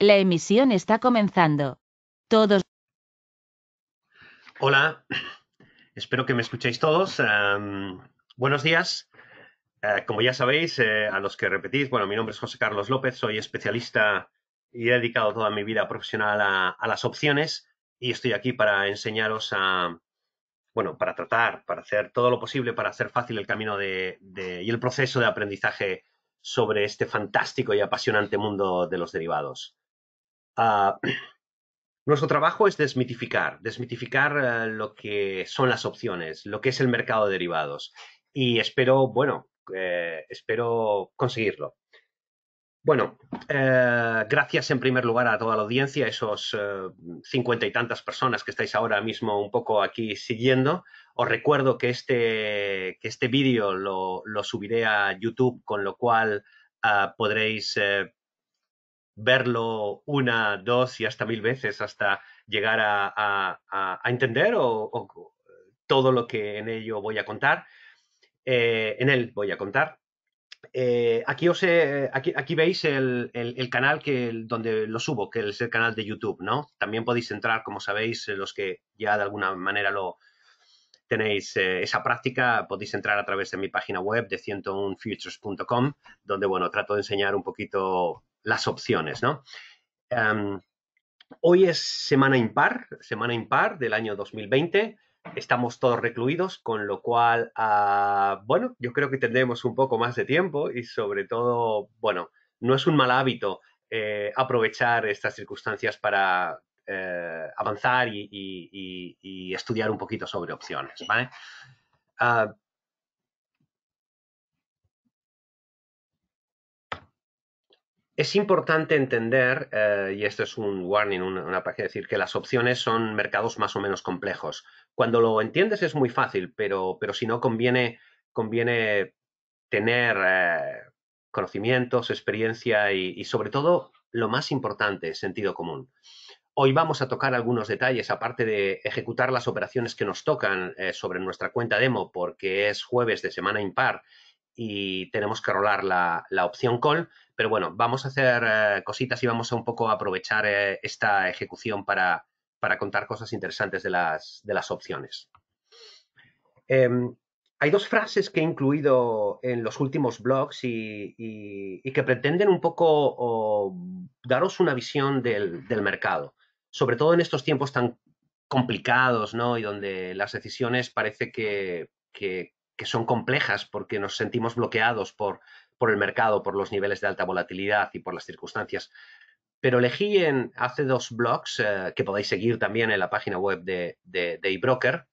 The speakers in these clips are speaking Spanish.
La emisión está comenzando. Todos. Hola, espero que me escuchéis todos. buenos días. Eh, como ya sabéis, eh, a los que repetís, bueno, mi nombre es José Carlos López, soy especialista y he dedicado toda mi vida profesional a, las opciones y estoy aquí para enseñaros a, bueno, para tratar, para hacer todo lo posible para hacer fácil el camino de, y el proceso de aprendizaje sobre este fantástico y apasionante mundo de los derivados. Ah, nuestro trabajo es desmitificar, desmitificar eh, lo que son las opciones, lo que es el mercado de derivados. Y espero, bueno, eh, espero conseguirlo. Bueno, eh, gracias en primer lugar a toda la audiencia, a esos cincuenta y tantas personas que estáis ahora mismo un poco aquí siguiendo. Os recuerdo que este, que este vídeo lo, subiré a YouTube, con lo cual ah, podréis verlo una, dos y hasta mil veces hasta llegar a, entender o, todo lo que en ello voy a contar. Eh, en él voy a contar. Eh, aquí, os aquí, aquí, veis el, canal que, donde lo subo, que es el canal de YouTube, ¿no? También podéis entrar, como sabéis, los que ya de alguna manera lo tenéis eh, esa práctica, podéis entrar a través de mi página web de 101futures.com, donde, bueno, trato de enseñar un poquito las opciones, ¿no? Em, hoy es semana impar, semana impar del año 2020. Estamos todos recluidos, con lo cual, ah, bueno, yo creo que tendremos un poco más de tiempo y sobre todo, bueno, no es un mal hábito eh, aprovechar estas circunstancias para eh, avanzar y, estudiar un poquito sobre opciones, ¿vale? Ah, Es importante entender, eh, y esto es un warning, una, para decir que las opciones son mercados más o menos complejos. Cuando lo entiendes es muy fácil, pero, si no conviene, conviene tener eh, conocimientos, experiencia y, sobre todo lo más importante, sentido común. Hoy vamos a tocar algunos detalles, aparte de ejecutar las operaciones que nos tocan eh, sobre nuestra cuenta demo, porque es jueves de semana impar y tenemos que rolar la opción call pero bueno, vamos a hacer eh, cositas y vamos a un poco aprovechar eh, esta ejecución para, contar cosas interesantes de las, de las opciones. Em, hay dos frases que he incluido en los últimos blogs y, que pretenden un poco daros una visión del, mercado, sobre todo en estos tiempos tan complicados ¿no? y donde las decisiones parece que son complejas porque nos sentimos bloqueados por por el mercado, por los niveles de alta volatilidad y por las circunstancias. Pero elegí en hace dos blogs, eh, que podéis seguir también en la página web de, de, eBroker,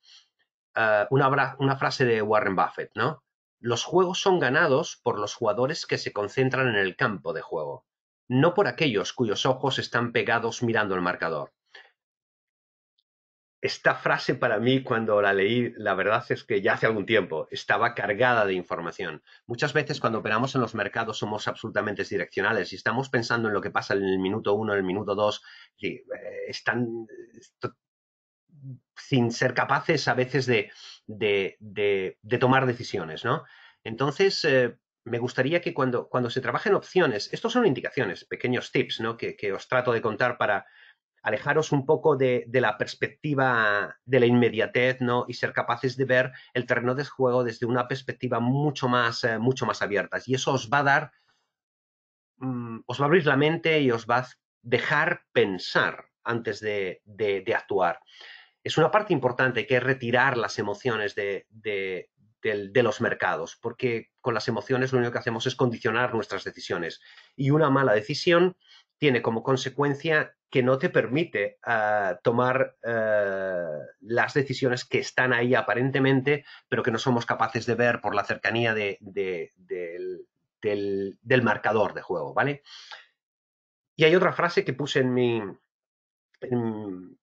eh, una, una frase de Warren Buffett, ¿no? Los juegos son ganados por los jugadores que se concentran en el campo de juego, no por aquellos cuyos ojos están pegados mirando el marcador esta frase para mí cuando la leí, la verdad es que ya hace algún tiempo estaba cargada de información. Muchas veces cuando operamos en los mercados somos absolutamente direccionales y estamos pensando en lo que pasa en el minuto uno, en el minuto dos, eh, están sin ser capaces a veces de, tomar decisiones, ¿no? Entonces, eh, me gustaría que cuando, cuando se trabajen opciones, estos son indicaciones, pequeños tips, ¿no? que os trato de contar para, alejaros un poco de, la perspectiva de la inmediatez ¿no? y ser capaces de ver el terreno de juego desde una perspectiva mucho más, eh, mucho más abierta. Y eso os va a dar, mm, os va a abrir la mente y os va a dejar pensar antes de, actuar. Es una parte importante que es retirar las emociones de los mercados, porque con las emociones lo único que hacemos es condicionar nuestras decisiones. Y una mala decisión tiene como consecuencia que no te permite ah, tomar ah, las decisiones que están ahí aparentemente, pero que no somos capaces de ver por la cercanía del, marcador de juego, ¿vale? Y hay otra frase que puse en mi... En,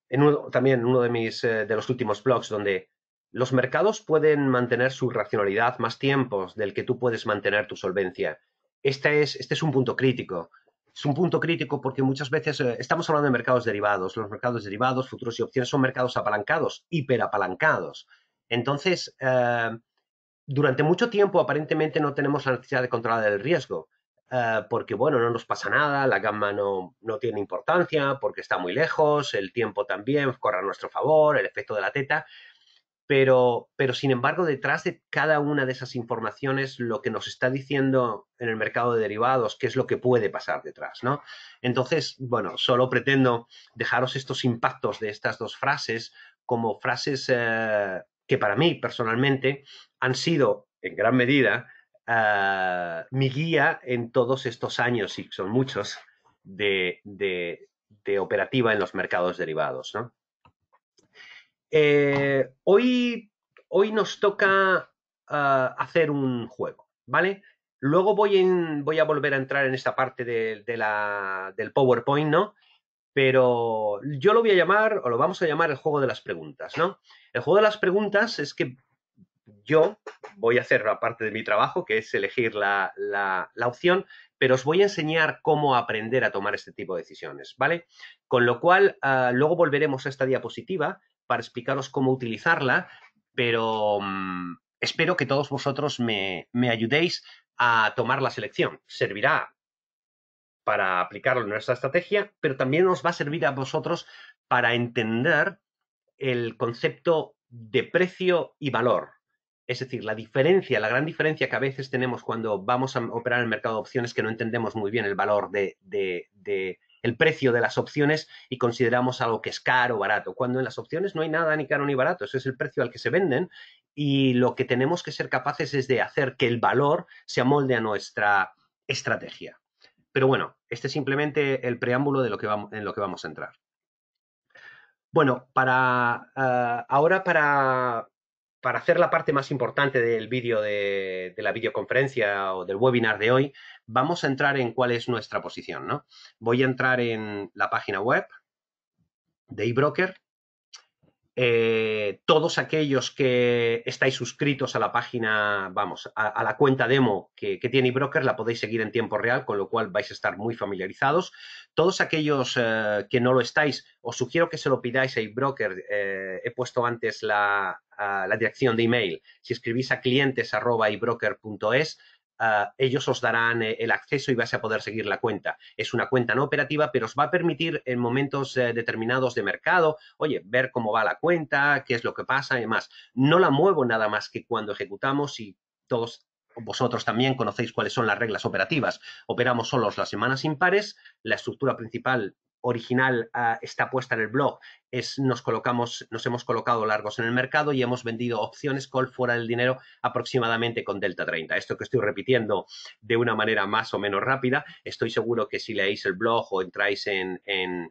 también en uno de, mis, eh, de los últimos blogs, donde los mercados pueden mantener su racionalidad más tiempos del que tú puedes mantener tu solvencia. este es un punto crítico es un punto crítico porque muchas veces eh, estamos hablando de mercados derivados. Los mercados derivados, futuros y opciones son mercados apalancados, hiperapalancados. Entonces, eh, durante mucho tiempo aparentemente no tenemos la necesidad de controlar el riesgo. Eh, porque bueno, no nos pasa nada, la gamma no, no tiene importancia, porque está muy lejos, el tiempo también corre a nuestro favor, el efecto de la teta, pero, sin embargo, detrás de cada una de esas informaciones, lo que nos está diciendo en el mercado de derivados, qué es lo que puede pasar detrás, ¿no? Entonces, bueno, solo pretendo dejaros estos impactos de estas dos frases como frases eh, que para mí personalmente han sido en gran medida eh, mi guía en todos estos años, y son muchos, de, de operativa en los mercados derivados. ¿no? Eh, hoy, hoy nos toca ah, hacer un juego, ¿vale? Luego voy, a volver a entrar en esta parte de, del PowerPoint, ¿no? Pero yo lo voy a llamar, o lo vamos a llamar el juego de las preguntas, ¿no? El juego de las preguntas es que yo voy a hacer la parte de mi trabajo, que es elegir la, opción, pero os voy a enseñar cómo aprender a tomar este tipo de decisiones, ¿vale? Con lo cual, ah, luego volveremos a esta diapositiva para explicaros cómo utilizarla, pero mm, espero que todos vosotros me, ayudéis a tomar la selección. Servirá para aplicarlo en nuestra estrategia, pero también nos va a servir a vosotros para entender el concepto de precio y valor. Es decir, la diferencia, la gran diferencia que a veces tenemos cuando vamos a operar en el mercado de opciones que no entendemos muy bien el valor de, el precio de las opciones y consideramos algo que es caro o barato, cuando en las opciones no hay nada ni caro ni barato, eso es el precio al que se venden y lo que tenemos que ser capaces es de hacer que el valor se amolde a nuestra estrategia. Pero bueno, este es simplemente el preámbulo de lo que vamos, en lo que vamos a entrar. Bueno, para eh, ahora para para hacer la parte más importante del vídeo de, la videoconferencia o del webinar de hoy, vamos a entrar en cuál es nuestra posición. ¿no? Voy a entrar en la página web de eBroker eh, todos aquellos que estáis suscritos a la página, vamos, a, la cuenta demo que, tiene Broker la podéis seguir en tiempo real, con lo cual vais a estar muy familiarizados. Todos aquellos eh, que no lo estáis, os sugiero que se lo pidáis a eBroker. Eh, he puesto antes la, la dirección de email. Si escribís a clientes.ibroker.es, Ah, ellos os darán eh, el acceso y vas a poder seguir la cuenta. Es una cuenta no operativa, pero os va a permitir en momentos eh, determinados de mercado, oye, ver cómo va la cuenta, qué es lo que pasa y demás. No la muevo nada más que cuando ejecutamos y todos vosotros también conocéis cuáles son las reglas operativas. Operamos solos las semanas impares, la estructura principal original ah, está puesta en el blog. Es, nos, colocamos, nos hemos colocado largos en el mercado y hemos vendido opciones call fuera del dinero aproximadamente con Delta 30. Esto que estoy repitiendo de una manera más o menos rápida, estoy seguro que si leéis el blog o entráis en, en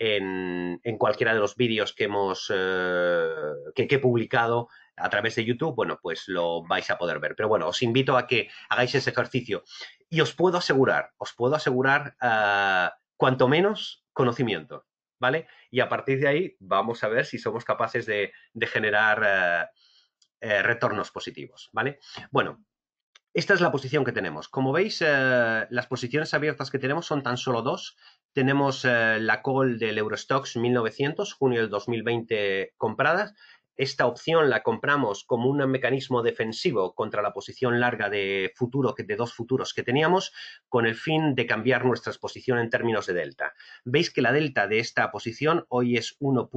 en, cualquiera de los vídeos que hemos eh, que, he publicado a través de YouTube, bueno, pues lo vais a poder ver. Pero bueno, os invito a que hagáis ese ejercicio. Y os puedo asegurar, os puedo asegurar ah, cuanto menos conocimiento, ¿vale? Y a partir de ahí vamos a ver si somos capaces de, generar eh, eh, retornos positivos, ¿vale? Bueno, esta es la posición que tenemos. Como veis, eh, las posiciones abiertas que tenemos son tan solo dos. Tenemos la call del Eurostox 1900, junio del 2020 compradas, esta opción la compramos como un mecanismo defensivo contra la posición larga de futuro de dos futuros que teníamos con el fin de cambiar nuestra exposición en términos de delta. Veis que la delta de esta posición hoy es 1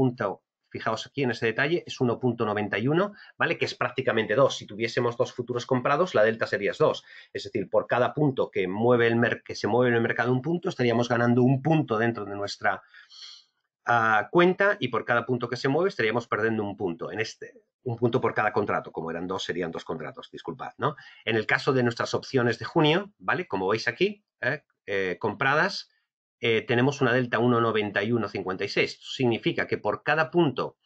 fijaos aquí en ese detalle, es 1.91, ¿vale? Que es prácticamente 2. Si tuviésemos dos futuros comprados, la delta sería 2. Es decir, por cada punto que, mueve el que se mueve en el mercado un punto, estaríamos ganando un punto dentro de nuestra cuenta y por cada punto que se mueve estaríamos perdiendo un punto. En este, un punto por cada contrato, como eran dos, serían dos contratos, disculpad, ¿no? En el caso de nuestras opciones de junio, ¿vale? Como veis aquí, ¿eh? Eh, compradas, eh, tenemos una delta 1,9156. Significa que por cada punto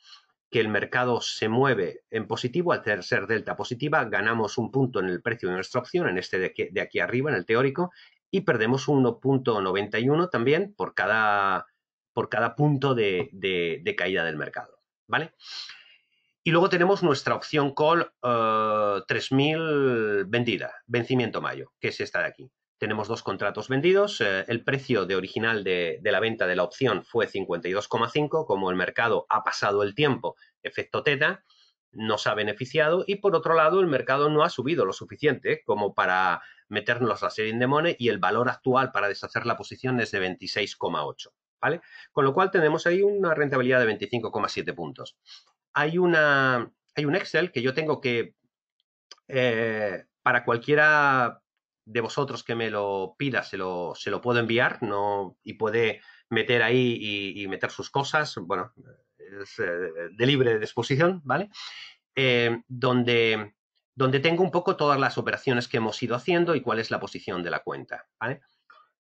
que el mercado se mueve en positivo, al ser delta positiva, ganamos un punto en el precio de nuestra opción, en este de aquí, de aquí arriba, en el teórico, y perdemos 1.91 también por cada por cada punto de, caída del mercado. ¿Vale? Y luego tenemos nuestra opción call 3000 eh, vendida, vencimiento mayo, que es esta de aquí. Tenemos dos contratos vendidos. Eh, el precio de original de, la venta de la opción fue 52,5. Como el mercado ha pasado el tiempo, efecto teta, nos ha beneficiado. Y por otro lado, el mercado no ha subido lo suficiente como para meternos la serie in money y el valor actual para deshacer la posición es de 26,8. ¿vale? Con lo cual tenemos ahí una rentabilidad de 25,7 puntos. Hay, una, hay un Excel que yo tengo que, eh, para cualquiera de vosotros que me lo pida, se lo, se lo puedo enviar no, y puede meter ahí y, meter sus cosas, bueno, es eh, de libre disposición, ¿vale? Eh, donde, donde tengo un poco todas las operaciones que hemos ido haciendo y cuál es la posición de la cuenta, ¿vale?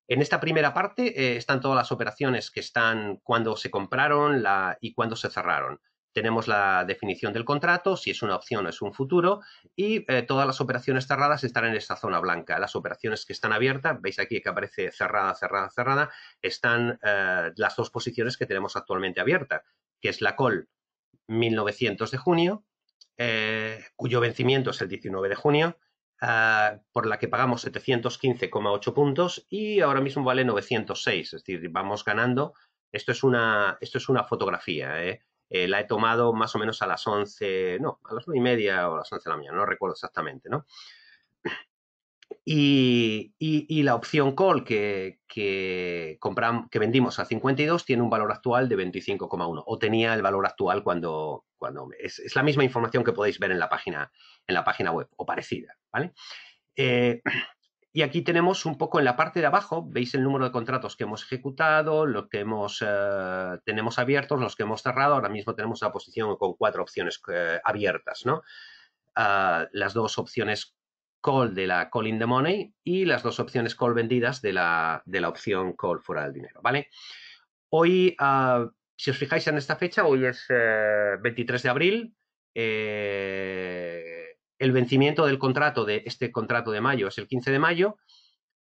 En esta primera parte eh, están todas las operaciones que están cuando se compraron y cuando se cerraron. Tenemos la definición del contrato, si es una opción o es un futuro, y eh, todas las operaciones cerradas están en esta zona blanca. Las operaciones que están abiertas, veis aquí que aparece cerrada, cerrada, cerrada, están eh, las dos posiciones que tenemos actualmente abiertas, que es la call 1900 de junio, cuyo vencimiento es el 19 de junio, Ah, por la que pagamos 715,8 puntos y ahora mismo vale 906, es decir, vamos ganando. Esto es una, esto es una fotografía, ¿eh? Eh, la he tomado más o menos a las 11, no, a las 9 y media o a las 11 de la mañana, no recuerdo exactamente, ¿no? Y, la opción call que, que, que vendimos a 52 tiene un valor actual de 25,1 o tenía el valor actual cuando, es, la misma información que podéis ver en la página, en la página web o parecida, ¿vale? Eh, y aquí tenemos un poco en la parte de abajo, veis el número de contratos que hemos ejecutado, los que hemos, eh, tenemos abiertos, los que hemos cerrado. Ahora mismo tenemos una posición con cuatro opciones eh, abiertas, ¿no? Ah, las dos opciones call de la call in the money y las dos opciones call vendidas de la, de la opción call fuera del dinero, ¿vale? Hoy ah, si os fijáis en esta fecha, hoy es 23 eh, de abril, eh, el vencimiento del contrato, de este contrato de mayo, es el 15 de mayo,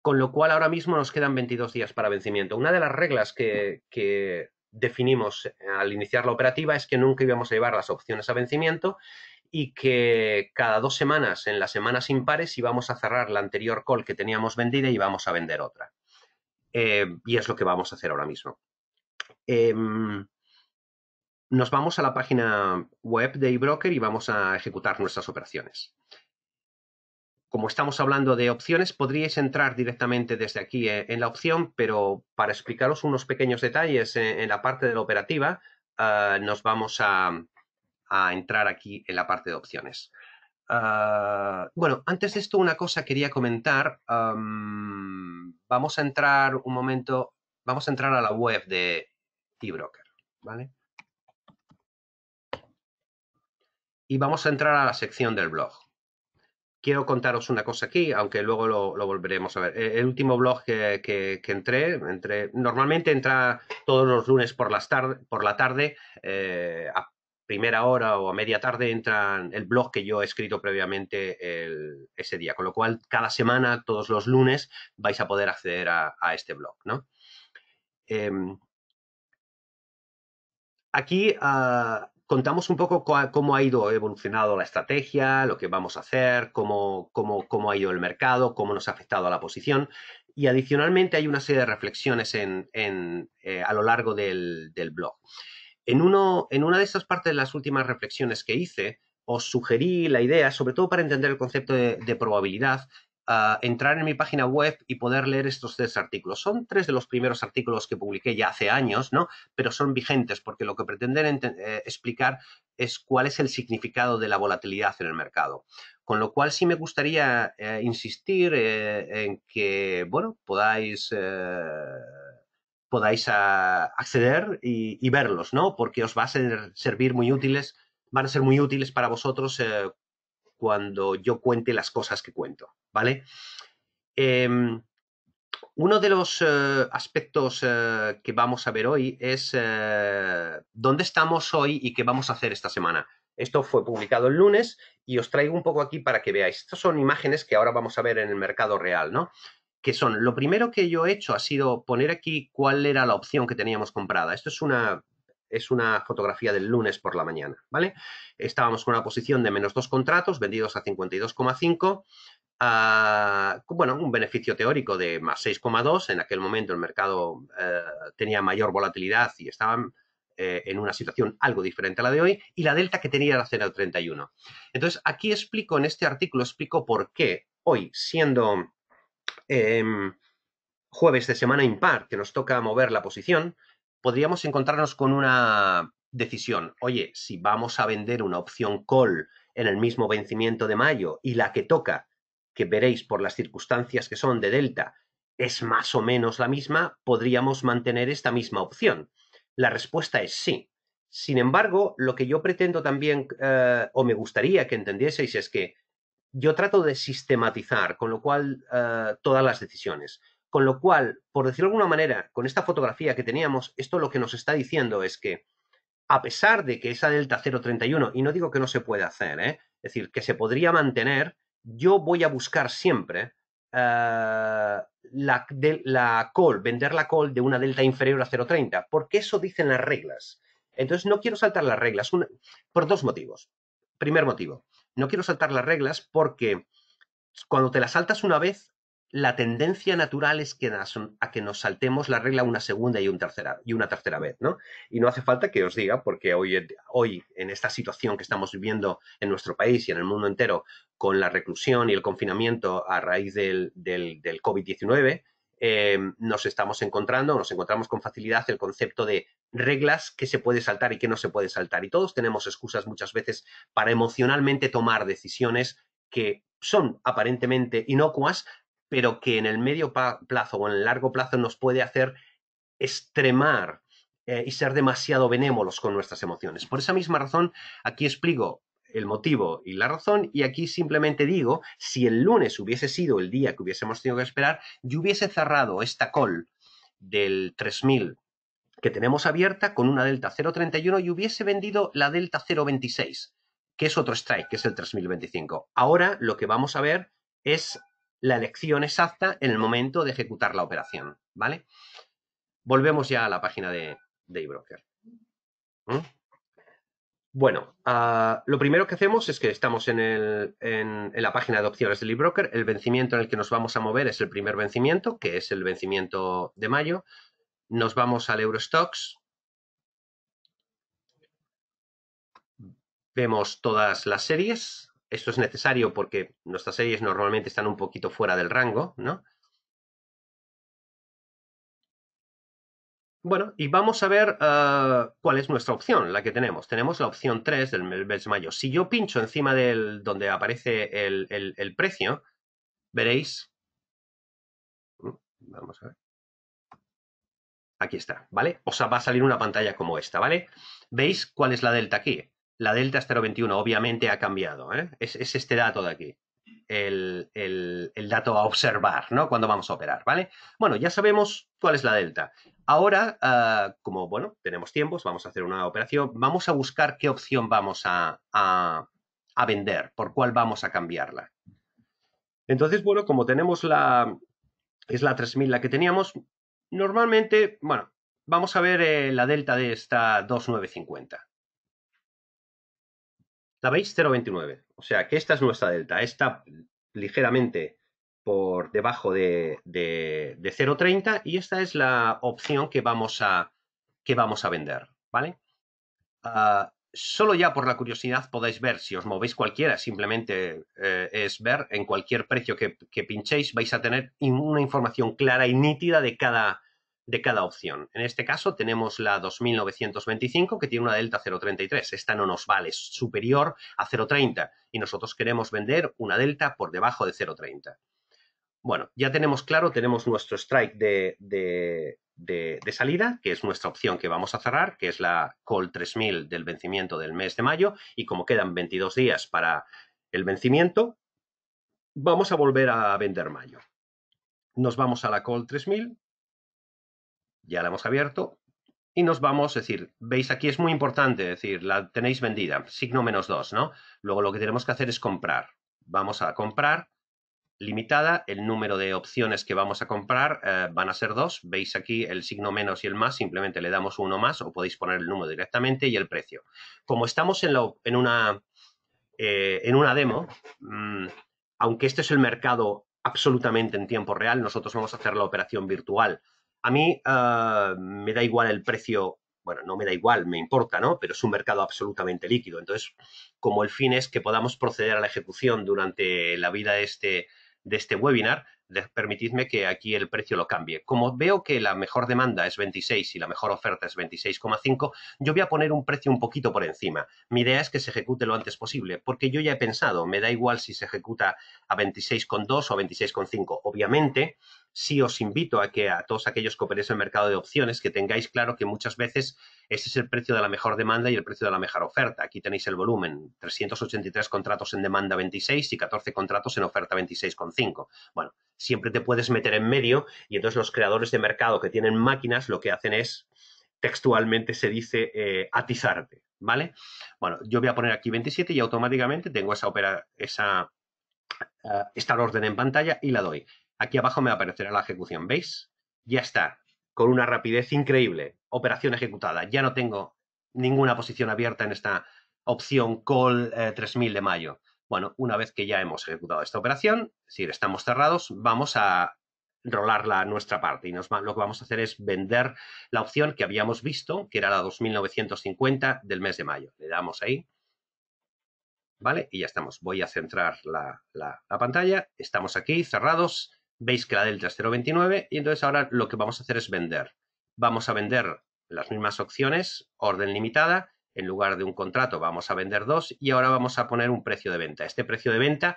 con lo cual ahora mismo nos quedan 22 días para vencimiento. Una de las reglas que, definimos al iniciar la operativa es que nunca íbamos a llevar las opciones a vencimiento y que cada dos semanas, en las semanas impares, íbamos a cerrar la anterior call que teníamos vendida y íbamos a vender otra. Eh, y es lo que vamos a hacer ahora mismo. Em, nos vamos a la página web de eBroker y vamos a ejecutar nuestras operaciones. Como estamos hablando de opciones, podríais entrar directamente desde aquí eh, en la opción, pero para explicaros unos pequeños detalles en la parte de la operativa, ah, nos vamos a, entrar aquí en la parte de opciones. Ah, bueno, antes de esto una cosa quería comentar. vamos a entrar un momento, vamos a entrar a la web de, broker ¿vale? Y vamos a entrar a la sección del blog. Quiero contaros una cosa aquí, aunque luego lo, volveremos a ver. Eh, el último blog que, entré, normalmente entra todos los lunes por, por la tarde, eh, a primera hora o a media tarde entra el blog que yo he escrito previamente ese día. Con lo cual, cada semana, todos los lunes, vais a poder acceder a, este blog, ¿no? Em, Aquí ah, contamos un poco cómo ha ido evolucionado la estrategia, lo que vamos a hacer, cómo, ha ido el mercado, cómo nos ha afectado a la posición. Y adicionalmente hay una serie de reflexiones eh, a lo largo del, blog. En, una de esas partes de las últimas reflexiones que hice, os sugerí la idea, sobre todo para entender el concepto de probabilidad, entrar en mi página web y poder leer estos tres artículos. Son tres de los primeros artículos que publiqué ya hace años, ¿no? Pero son vigentes porque lo que pretenden eh, explicar es cuál es el significado de la volatilidad en el mercado. Con lo cual sí me gustaría eh, insistir eh, en que, bueno, podáis podáis ah, acceder y, verlos, ¿no? Porque os va a servir muy útiles, van a ser muy útiles para vosotros cuando yo cuente las cosas que cuento, ¿vale? Em, uno de los eh, aspectos eh, que vamos a ver hoy es eh, dónde estamos hoy y qué vamos a hacer esta semana. Esto fue publicado el lunes y os traigo un poco aquí para que veáis. Estas son imágenes que ahora vamos a ver en el mercado real, ¿no? Que son, lo primero que yo he hecho ha sido poner aquí cuál era la opción que teníamos comprada. Esto es una es una fotografía del lunes por la mañana, ¿vale? Estábamos con una posición de menos dos contratos vendidos a 52,5. Ah, bueno, un beneficio teórico de más 6,2. En aquel momento el mercado eh, tenía mayor volatilidad y estaban eh, en una situación algo diferente a la de hoy. Y la delta que tenía era 0,31. Entonces, aquí explico, en este artículo explico por qué hoy, siendo em, jueves de semana impar, que nos toca mover la posición, podríamos encontrarnos con una decisión. Oye, si vamos a vender una opción call en el mismo vencimiento de mayo y la que toca, que veréis por las circunstancias que son de Delta, es más o menos la misma, podríamos mantener esta misma opción. La respuesta es sí. Sin embargo, lo que yo pretendo también, eh, o me gustaría que entendieseis, es que yo trato de sistematizar, con lo cual, eh, todas las decisiones. Con lo cual, por decirlo de alguna manera, con esta fotografía que teníamos, esto lo que nos está diciendo es que, a pesar de que esa delta 0,31, y no digo que no se puede hacer, ¿eh? es decir, que se podría mantener, yo voy a buscar siempre eh, la, de, la call, vender la col de una delta inferior a 0,30, porque eso dicen las reglas. Entonces no quiero saltar las reglas por dos motivos. Primer motivo, no quiero saltar las reglas porque cuando te las saltas una vez la tendencia natural es que a que nos saltemos la regla una segunda y, un tercera, y una tercera vez, ¿no? Y no hace falta que os diga, porque hoy, hoy, en esta situación que estamos viviendo en nuestro país y en el mundo entero, con la reclusión y el confinamiento a raíz del, COVID-19, eh, nos estamos encontrando, nos encontramos con facilidad el concepto de reglas que se puede saltar y que no se puede saltar. Y todos tenemos excusas muchas veces para emocionalmente tomar decisiones que son aparentemente inocuas, pero que en el medio plazo o en el largo plazo nos puede hacer extremar eh, y ser demasiado benémolos con nuestras emociones. Por esa misma razón, aquí explico el motivo y la razón y aquí simplemente digo, si el lunes hubiese sido el día que hubiésemos tenido que esperar, yo hubiese cerrado esta call del 3000 que tenemos abierta con una delta 0.31 y hubiese vendido la delta 0.26, que es otro strike, que es el 3025. Ahora lo que vamos a ver es la elección exacta en el momento de ejecutar la operación, ¿vale? Volvemos ya a la página de, eBroker. ¿Mm? Bueno, ah, lo primero que hacemos es que estamos en, en la página de opciones del eBroker. El vencimiento en el que nos vamos a mover es el primer vencimiento, que es el vencimiento de mayo. Nos vamos al Eurostox. Vemos todas las series. Esto es necesario porque nuestras series normalmente están un poquito fuera del rango, ¿no? Bueno, y vamos a ver eh, cuál es nuestra opción, la que tenemos. Tenemos la opción 3 del mes mayo. Si yo pincho encima del donde aparece el, precio, veréis. Uh, vamos a ver. Aquí está, ¿vale? O sea, va a salir una pantalla como esta, ¿vale? ¿Veis cuál es la delta aquí? La Delta 021 obviamente ha cambiado. ¿eh? Es, este dato de aquí. El, dato a observar, ¿no? Cuando vamos a operar, ¿vale? Bueno, ya sabemos cuál es la delta. Ahora, ah, como, bueno, tenemos tiempos, vamos a hacer una operación, vamos a buscar qué opción vamos a, vender, por cuál vamos a cambiarla. Entonces, bueno, como tenemos la, es la 3000 la que teníamos, normalmente, bueno, vamos a ver eh, la delta de esta 2950 la veis 0,29. O sea que esta es nuestra delta. está ligeramente por debajo de, de, 0,30 y esta es la opción que vamos a, que vamos a vender, ¿vale? Ah, solo ya por la curiosidad podéis ver, si os movéis cualquiera, simplemente eh, es ver en cualquier precio que, que pinchéis, vais a tener una información clara y nítida de cada, de cada opción. En este caso tenemos la 2925 que tiene una delta 0.33. Esta no nos vale, es superior a 0.30 y nosotros queremos vender una delta por debajo de 0.30. Bueno, ya tenemos claro, tenemos nuestro strike de, de, salida, que es nuestra opción que vamos a cerrar, que es la call 3000 del vencimiento del mes de mayo y como quedan 22 días para el vencimiento, vamos a volver a vender mayo. Nos vamos a la call 3000 ya la hemos abierto y nos vamos, a decir, veis aquí es muy importante, decir, la tenéis vendida, signo menos 2, ¿no? Luego lo que tenemos que hacer es comprar. Vamos a comprar, limitada, el número de opciones que vamos a comprar eh, van a ser dos, veis aquí el signo menos y el más, simplemente le damos uno más o podéis poner el número directamente y el precio. Como estamos en, eh, una, demo, mm, aunque este es el mercado absolutamente en tiempo real, nosotros vamos a hacer la operación virtual a mí ah, me da igual el precio, bueno, no me da igual, me importa, ¿no? Pero es un mercado absolutamente líquido. Entonces, como el fin es que podamos proceder a la ejecución durante la vida de este, de este webinar, permitidme que aquí el precio lo cambie. Como veo que la mejor demanda es 26 y la mejor oferta es 26,5, yo voy a poner un precio un poquito por encima. Mi idea es que se ejecute lo antes posible, porque yo ya he pensado, me da igual si se ejecuta a 26,2 o a 26,5. Obviamente, sí os invito a que a todos aquellos que operéis en el mercado de opciones, que tengáis claro que muchas veces ese es el precio de la mejor demanda y el precio de la mejor oferta. Aquí tenéis el volumen, 383 contratos en demanda 26 y 14 contratos en oferta 26,5. Bueno, siempre te puedes meter en medio y entonces los creadores de mercado que tienen máquinas lo que hacen es, textualmente se dice, eh, atizarte, ¿vale? Bueno, yo voy a poner aquí 27 y automáticamente tengo esa, opera, esa eh, esta orden en pantalla y la doy. Aquí abajo me aparecerá la ejecución, ¿veis? Ya está, con una rapidez increíble. Operación ejecutada. Ya no tengo ninguna posición abierta en esta opción call 3000 eh, de mayo. Bueno, una vez que ya hemos ejecutado esta operación, si estamos cerrados, vamos a rolarla nuestra parte y lo que vamos a hacer es vender la opción que habíamos visto, que era la 2950 del mes de mayo. Le damos ahí, ¿vale? Y ya estamos. Voy a centrar la pantalla, estamos aquí cerrados veis que la delta es 0,29 y entonces ahora lo que vamos a hacer es vender. Vamos a vender las mismas opciones, orden limitada, en lugar de un contrato vamos a vender dos y ahora vamos a poner un precio de venta. Este precio de venta,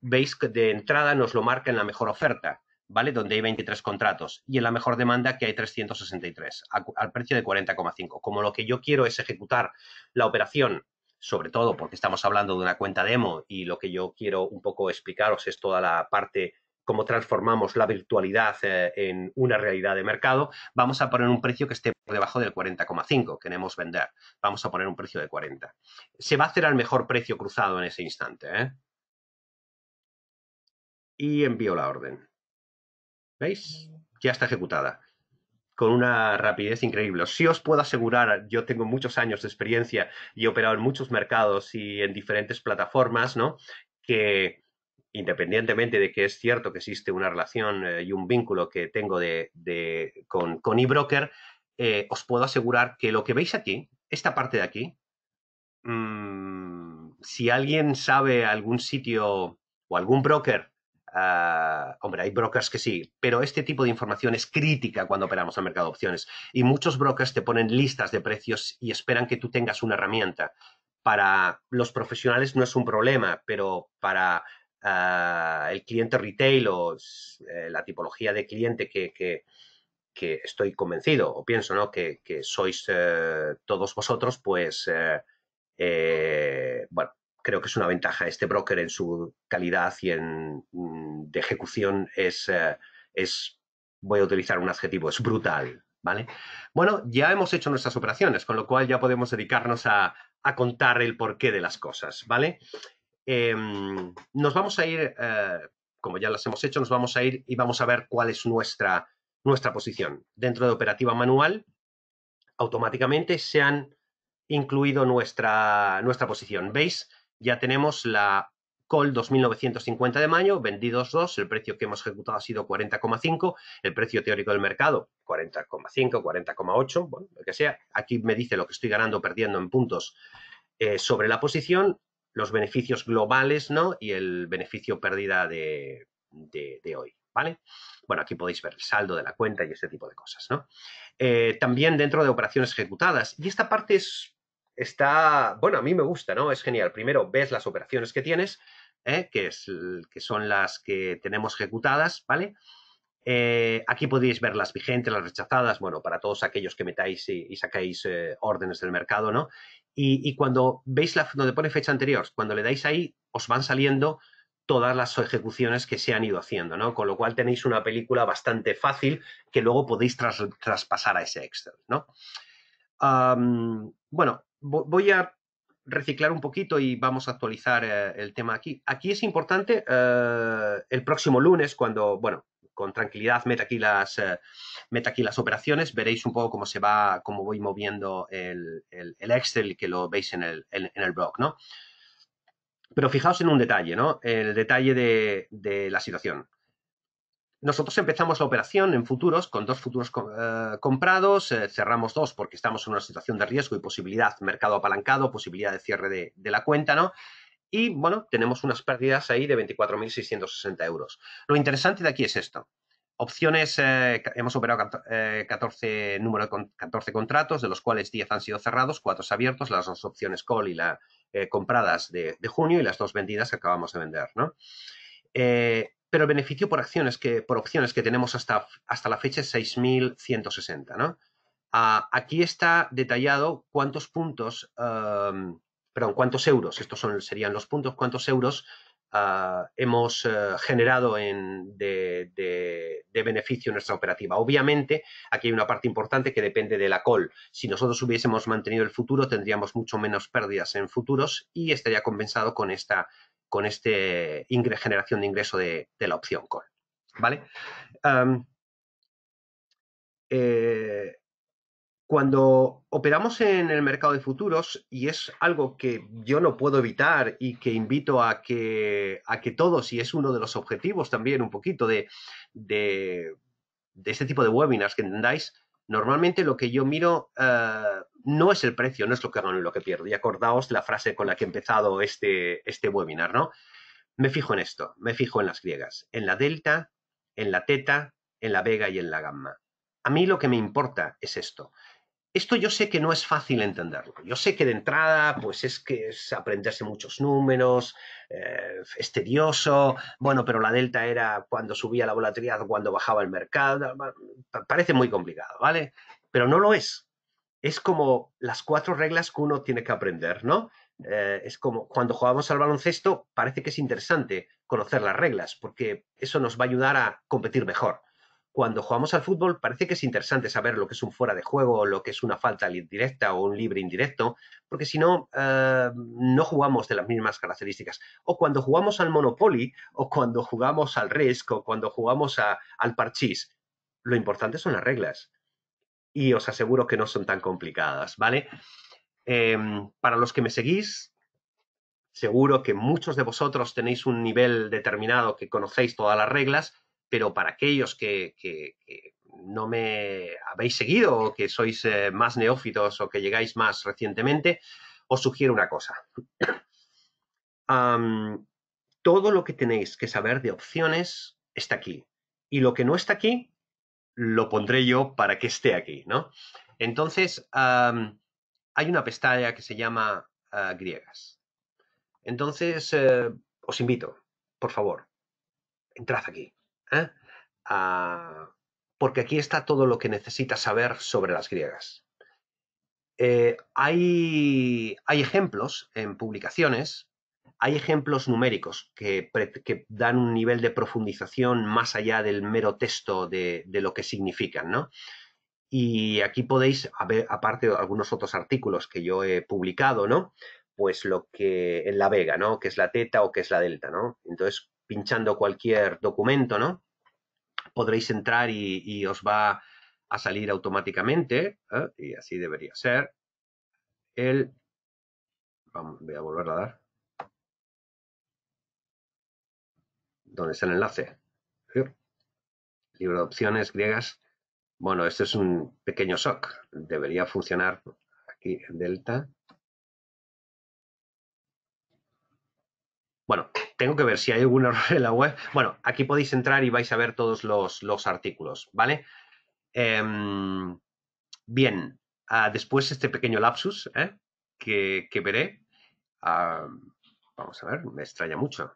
veis que de entrada nos lo marca en la mejor oferta, ¿vale? Donde hay 23 contratos y en la mejor demanda que hay 363 al precio de 40,5. Como lo que yo quiero es ejecutar la operación, sobre todo porque estamos hablando de una cuenta demo y lo que yo quiero un poco explicaros es toda la parte cómo transformamos la virtualidad eh, en una realidad de mercado, vamos a poner un precio que esté por debajo del 40,5, queremos vender, vamos a poner un precio de 40. Se va a hacer al mejor precio cruzado en ese instante. ¿eh? Y envío la orden. ¿Veis? Ya está ejecutada con una rapidez increíble. Si os puedo asegurar, yo tengo muchos años de experiencia y he operado en muchos mercados y en diferentes plataformas, ¿no? Que independientemente de que es cierto que existe una relación eh, y un vínculo que tengo con, con eBroker, eh, os puedo asegurar que lo que veis aquí, esta parte de aquí, mm, si alguien sabe algún sitio o algún broker, ah, hombre, hay brokers que sí, pero este tipo de información es crítica cuando operamos al mercado de opciones. Y muchos brokers te ponen listas de precios y esperan que tú tengas una herramienta para los profesionales no es un problema, pero para el cliente retail o eh, la tipología de cliente que, que, estoy convencido o pienso ¿no? que, sois eh, todos vosotros, pues eh, bueno, creo que es una ventaja. Este broker en su calidad y en mm, de ejecución es, es voy a utilizar un adjetivo, es brutal. ¿Vale? Bueno, ya hemos hecho nuestras operaciones, con lo cual ya podemos dedicarnos a, a contar el porqué de las cosas, ¿vale? Em, nos vamos a ir, eh, como ya las hemos hecho, nos vamos a ir y vamos a ver cuál es nuestra, nuestra posición. Dentro de operativa manual, automáticamente se han incluido nuestra, nuestra posición. ¿Veis? Ya tenemos la call 2950 de mayo, vendidos dos. el precio que hemos ejecutado ha sido 40,5, el precio teórico del mercado 40,5, 40,8, bueno, lo que sea. Aquí me dice lo que estoy ganando o perdiendo en puntos eh, sobre la posición los beneficios globales, ¿no? Y el beneficio pérdida de, de, hoy, ¿vale? Bueno, aquí podéis ver el saldo de la cuenta y este tipo de cosas, ¿no? Eh, también dentro de operaciones ejecutadas. Y esta parte es, está, bueno, a mí me gusta, ¿no? Es genial. Primero ves las operaciones que tienes, ¿eh? que, es, que son las que tenemos ejecutadas, ¿vale? Eh, aquí podéis ver las vigentes, las rechazadas, bueno, para todos aquellos que metáis y, sacáis eh, órdenes del mercado, ¿no? Y, cuando veis donde pone fecha anterior, cuando le dais ahí, os van saliendo todas las ejecuciones que se han ido haciendo, ¿no? Con lo cual tenéis una película bastante fácil que luego podéis traspasar a ese Excel, ¿no? bueno, voy a reciclar un poquito y vamos a actualizar eh, el tema aquí. Aquí es importante el próximo lunes, cuando, bueno, con tranquilidad, meta aquí las, eh, aquí las operaciones, veréis un poco cómo se va, cómo voy moviendo el, el, el Excel que lo veis en el, en, el blog, ¿no? Pero fijaos en un detalle, ¿no? El detalle de, la situación. Nosotros empezamos la operación en futuros con dos futuros eh, comprados, eh, cerramos dos porque estamos en una situación de riesgo y posibilidad, mercado apalancado, posibilidad de cierre de, de la cuenta, ¿no? Y bueno, tenemos unas pérdidas ahí de 24.660 euros. Lo interesante de aquí es esto. Opciones, eh, hemos operado 14, eh, número contratos, de los cuales 10 han sido cerrados, 4 abiertos, las dos opciones call y la eh, compradas de, junio y las dos vendidas que acabamos de vender, ¿no? pero el beneficio por acciones que, por opciones que tenemos hasta, hasta la fecha es 6.160, ¿no? Ah, aquí está detallado cuántos puntos perdón, cuántos euros, estos son, serían los puntos, cuántos euros ah, hemos eh, generado en, de, beneficio en nuestra operativa. Obviamente, aquí hay una parte importante que depende de la call. Si nosotros hubiésemos mantenido el futuro, tendríamos mucho menos pérdidas en futuros y estaría compensado con esta con este generación de ingreso de, la opción call. ¿Vale? Eh, cuando operamos en el mercado de futuros, y es algo que yo no puedo evitar y que invito a que, a que todos, y es uno de los objetivos también un poquito de, de, este tipo de webinars que entendáis, normalmente lo que yo miro eh, no es el precio, no es lo que gano y lo que pierdo. Y acordaos la frase con la que he empezado este, este webinar, ¿no? Me fijo en esto, me fijo en las griegas, en la delta, en la teta, en la vega y en la gamma. A mí lo que me importa es esto. Esto yo sé que no es fácil entenderlo. Yo sé que de entrada, pues es que es aprenderse muchos números, eh, es tedioso. Bueno, pero la delta era cuando subía la volatilidad, cuando bajaba el mercado. Parece muy complicado, ¿vale? Pero no lo es. Es como las cuatro reglas que uno tiene que aprender, ¿no? Eh, es como cuando jugamos al baloncesto, parece que es interesante conocer las reglas, porque eso nos va a ayudar a competir mejor cuando jugamos al fútbol parece que es interesante saber lo que es un fuera de juego, lo que es una falta directa o un libre indirecto, porque si no, eh, no jugamos de las mismas características. O cuando jugamos al Monopoly, o cuando jugamos al Risk, o cuando jugamos al Parchís. Lo importante son las reglas. Y os aseguro que no son tan complicadas, ¿vale? Em, para los que me seguís, seguro que muchos de vosotros tenéis un nivel determinado que conocéis todas las reglas pero para aquellos que, no me habéis seguido o que sois eh, más neófitos o que llegáis más recientemente, os sugiero una cosa. todo lo que tenéis que saber de opciones está aquí. Y lo que no está aquí, lo pondré yo para que esté aquí, ¿no? Entonces, hay una pestaña que se llama ah, griegas. Entonces, eh, os invito, por favor, entrad aquí. ¿eh? Ah, porque aquí está todo lo que necesitas saber sobre las griegas. Eh, hay, ejemplos en publicaciones, hay ejemplos numéricos que, que, dan un nivel de profundización más allá del mero texto de, lo que significan, ¿no? Y aquí podéis, ver, aparte de algunos otros artículos que yo he publicado, ¿no? Pues lo que en la vega, ¿no? Que es la teta o que es la delta, ¿no? Entonces, pinchando cualquier documento, ¿no? Podréis entrar y, os va a salir automáticamente, ¿eh? y así debería ser, el... voy a volver a dar. ¿Dónde está el enlace? Libro de opciones griegas. Bueno, este es un pequeño shock. Debería funcionar aquí en Delta. Bueno, tengo que ver si hay algún error en la web. Bueno, aquí podéis entrar y vais a ver todos los, artículos, ¿vale? Em, bien, ah, después este pequeño lapsus ¿eh? que, veré. Ah, vamos a ver, me extraña mucho.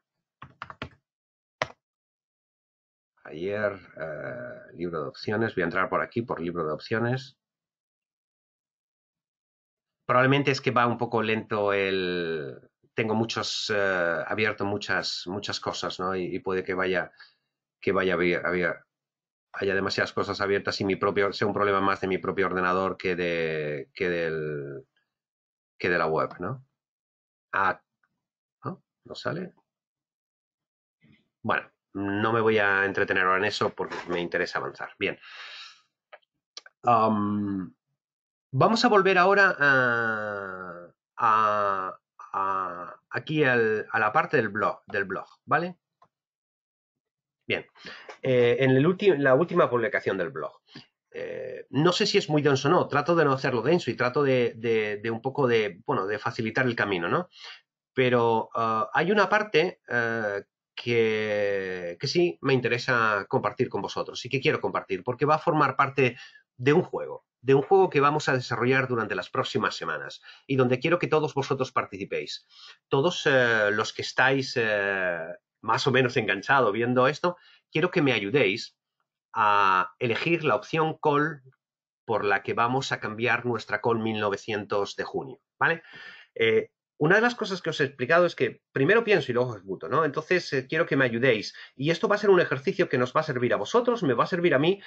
Ayer, eh, libro de opciones, voy a entrar por aquí, por libro de opciones. Probablemente es que va un poco lento el, tengo muchos, eh, abierto muchas, muchas cosas, ¿no? Y, puede que vaya, que vaya haya demasiadas cosas abiertas y mi propio, sea un problema más de mi propio ordenador que de, que del, que de la web, ¿no? Ah, ¿no? sale? Bueno, no me voy a entretener ahora en eso porque me interesa avanzar. Bien. vamos a volver ahora a, aquí a la parte del blog, del blog ¿vale? Bien, eh, en el la última publicación del blog. Eh, no sé si es muy denso o no, trato de no hacerlo denso y trato de, un poco de, bueno, de facilitar el camino, ¿no? Pero ah, hay una parte ah, que, que, sí me interesa compartir con vosotros y que quiero compartir porque va a formar parte de un juego de un juego que vamos a desarrollar durante las próximas semanas y donde quiero que todos vosotros participéis. Todos eh, los que estáis eh, más o menos enganchados viendo esto, quiero que me ayudéis a elegir la opción call por la que vamos a cambiar nuestra call 1900 de junio, ¿vale? Eh, una de las cosas que os he explicado es que primero pienso y luego ejecuto, ¿no? Entonces quiero que me ayudéis. Y esto va a ser un ejercicio que nos va a servir a vosotros, me va a servir a mí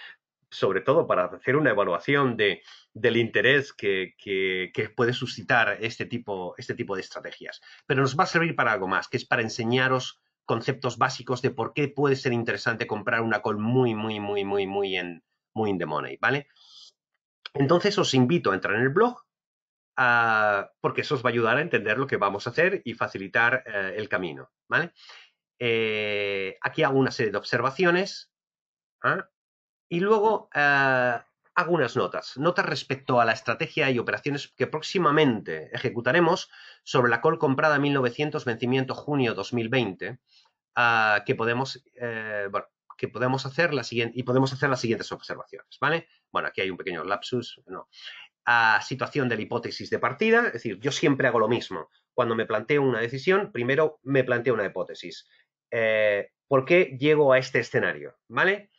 sobre todo para hacer una evaluación de, del interés que, que, puede suscitar este tipo, este tipo de estrategias. Pero nos va a servir para algo más, que es para enseñaros conceptos básicos de por qué puede ser interesante comprar una call muy, muy, muy, muy, muy en, muy in the money, ¿vale? Entonces os invito a entrar en el blog, ah, porque eso os va a ayudar a entender lo que vamos a hacer y facilitar eh, el camino, ¿vale? Eh, aquí hago una serie de observaciones. ¿ah? Y luego algunas eh, hago unas notas, notas respecto a la estrategia y operaciones que próximamente ejecutaremos sobre la call comprada 1900 vencimiento junio 2020, ah, que podemos, eh, que podemos hacer la siguiente y podemos hacer las siguientes observaciones, ¿vale? Bueno, aquí hay un pequeño lapsus, no. A situación de la hipótesis de partida, es decir, yo siempre hago lo mismo. Cuando me planteo una decisión, primero me planteo una hipótesis. Eh, ¿Por qué llego a este escenario? ¿Vale?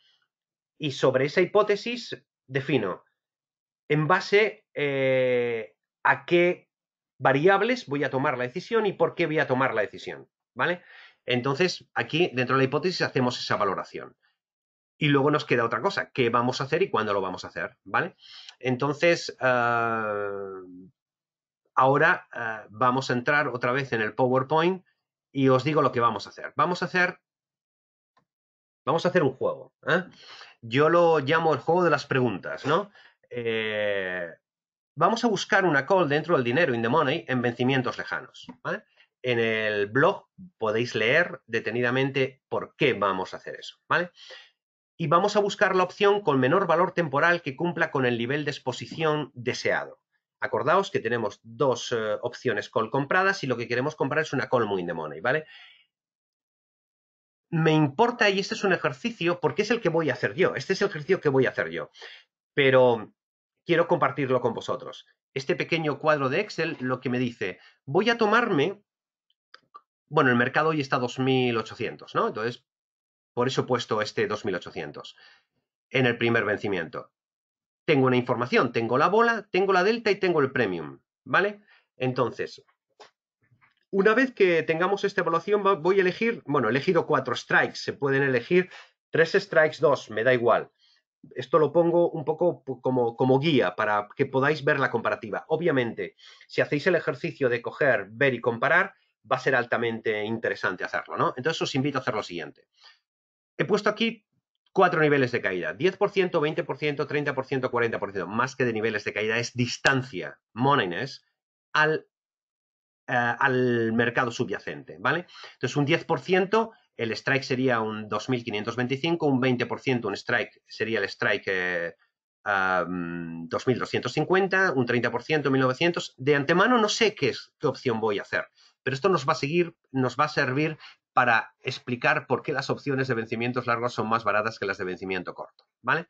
y sobre esa hipótesis defino en base eh, a qué variables voy a tomar la decisión y por qué voy a tomar la decisión, ¿vale? Entonces, aquí dentro de la hipótesis hacemos esa valoración. Y luego nos queda otra cosa, qué vamos a hacer y cuándo lo vamos a hacer, ¿vale? Entonces, ah, ahora ah, vamos a entrar otra vez en el PowerPoint y os digo lo que vamos a hacer. Vamos a hacer, vamos a hacer un juego. ¿eh? yo lo llamo el juego de las preguntas, ¿no? Eh, vamos a buscar una call dentro del dinero, in the money, en vencimientos lejanos. ¿vale? En el blog podéis leer detenidamente por qué vamos a hacer eso, ¿vale? Y vamos a buscar la opción con menor valor temporal que cumpla con el nivel de exposición deseado. Acordaos que tenemos dos eh, opciones call compradas y lo que queremos comprar es una call muy in the money, ¿vale? me importa, y este es un ejercicio, porque es el que voy a hacer yo, este es el ejercicio que voy a hacer yo, pero quiero compartirlo con vosotros. Este pequeño cuadro de Excel lo que me dice, voy a tomarme, bueno, el mercado hoy está 2.800, ¿no? Entonces, por eso he puesto este 2.800 en el primer vencimiento. Tengo una información, tengo la bola, tengo la delta y tengo el premium, ¿vale? Entonces, una vez que tengamos esta evaluación, voy a elegir, bueno, he elegido cuatro strikes, se pueden elegir tres strikes, dos, me da igual. Esto lo pongo un poco como, guía para que podáis ver la comparativa. Obviamente, si hacéis el ejercicio de coger, ver y comparar, va a ser altamente interesante hacerlo, ¿no? Entonces os invito a hacer lo siguiente. He puesto aquí cuatro niveles de caída, 10%, 20%, 30%, 40%, más que de niveles de caída, es distancia, monenes, al eh, al mercado subyacente, ¿vale? Entonces, un 10%, el strike sería un 2.525, un 20%, un strike sería el strike 2.250, eh, un 30%, 1.900. De antemano no sé qué, qué opción voy a hacer, pero esto nos va a seguir, nos va a servir para explicar por qué las opciones de vencimientos largos son más baratas que las de vencimiento corto, ¿vale?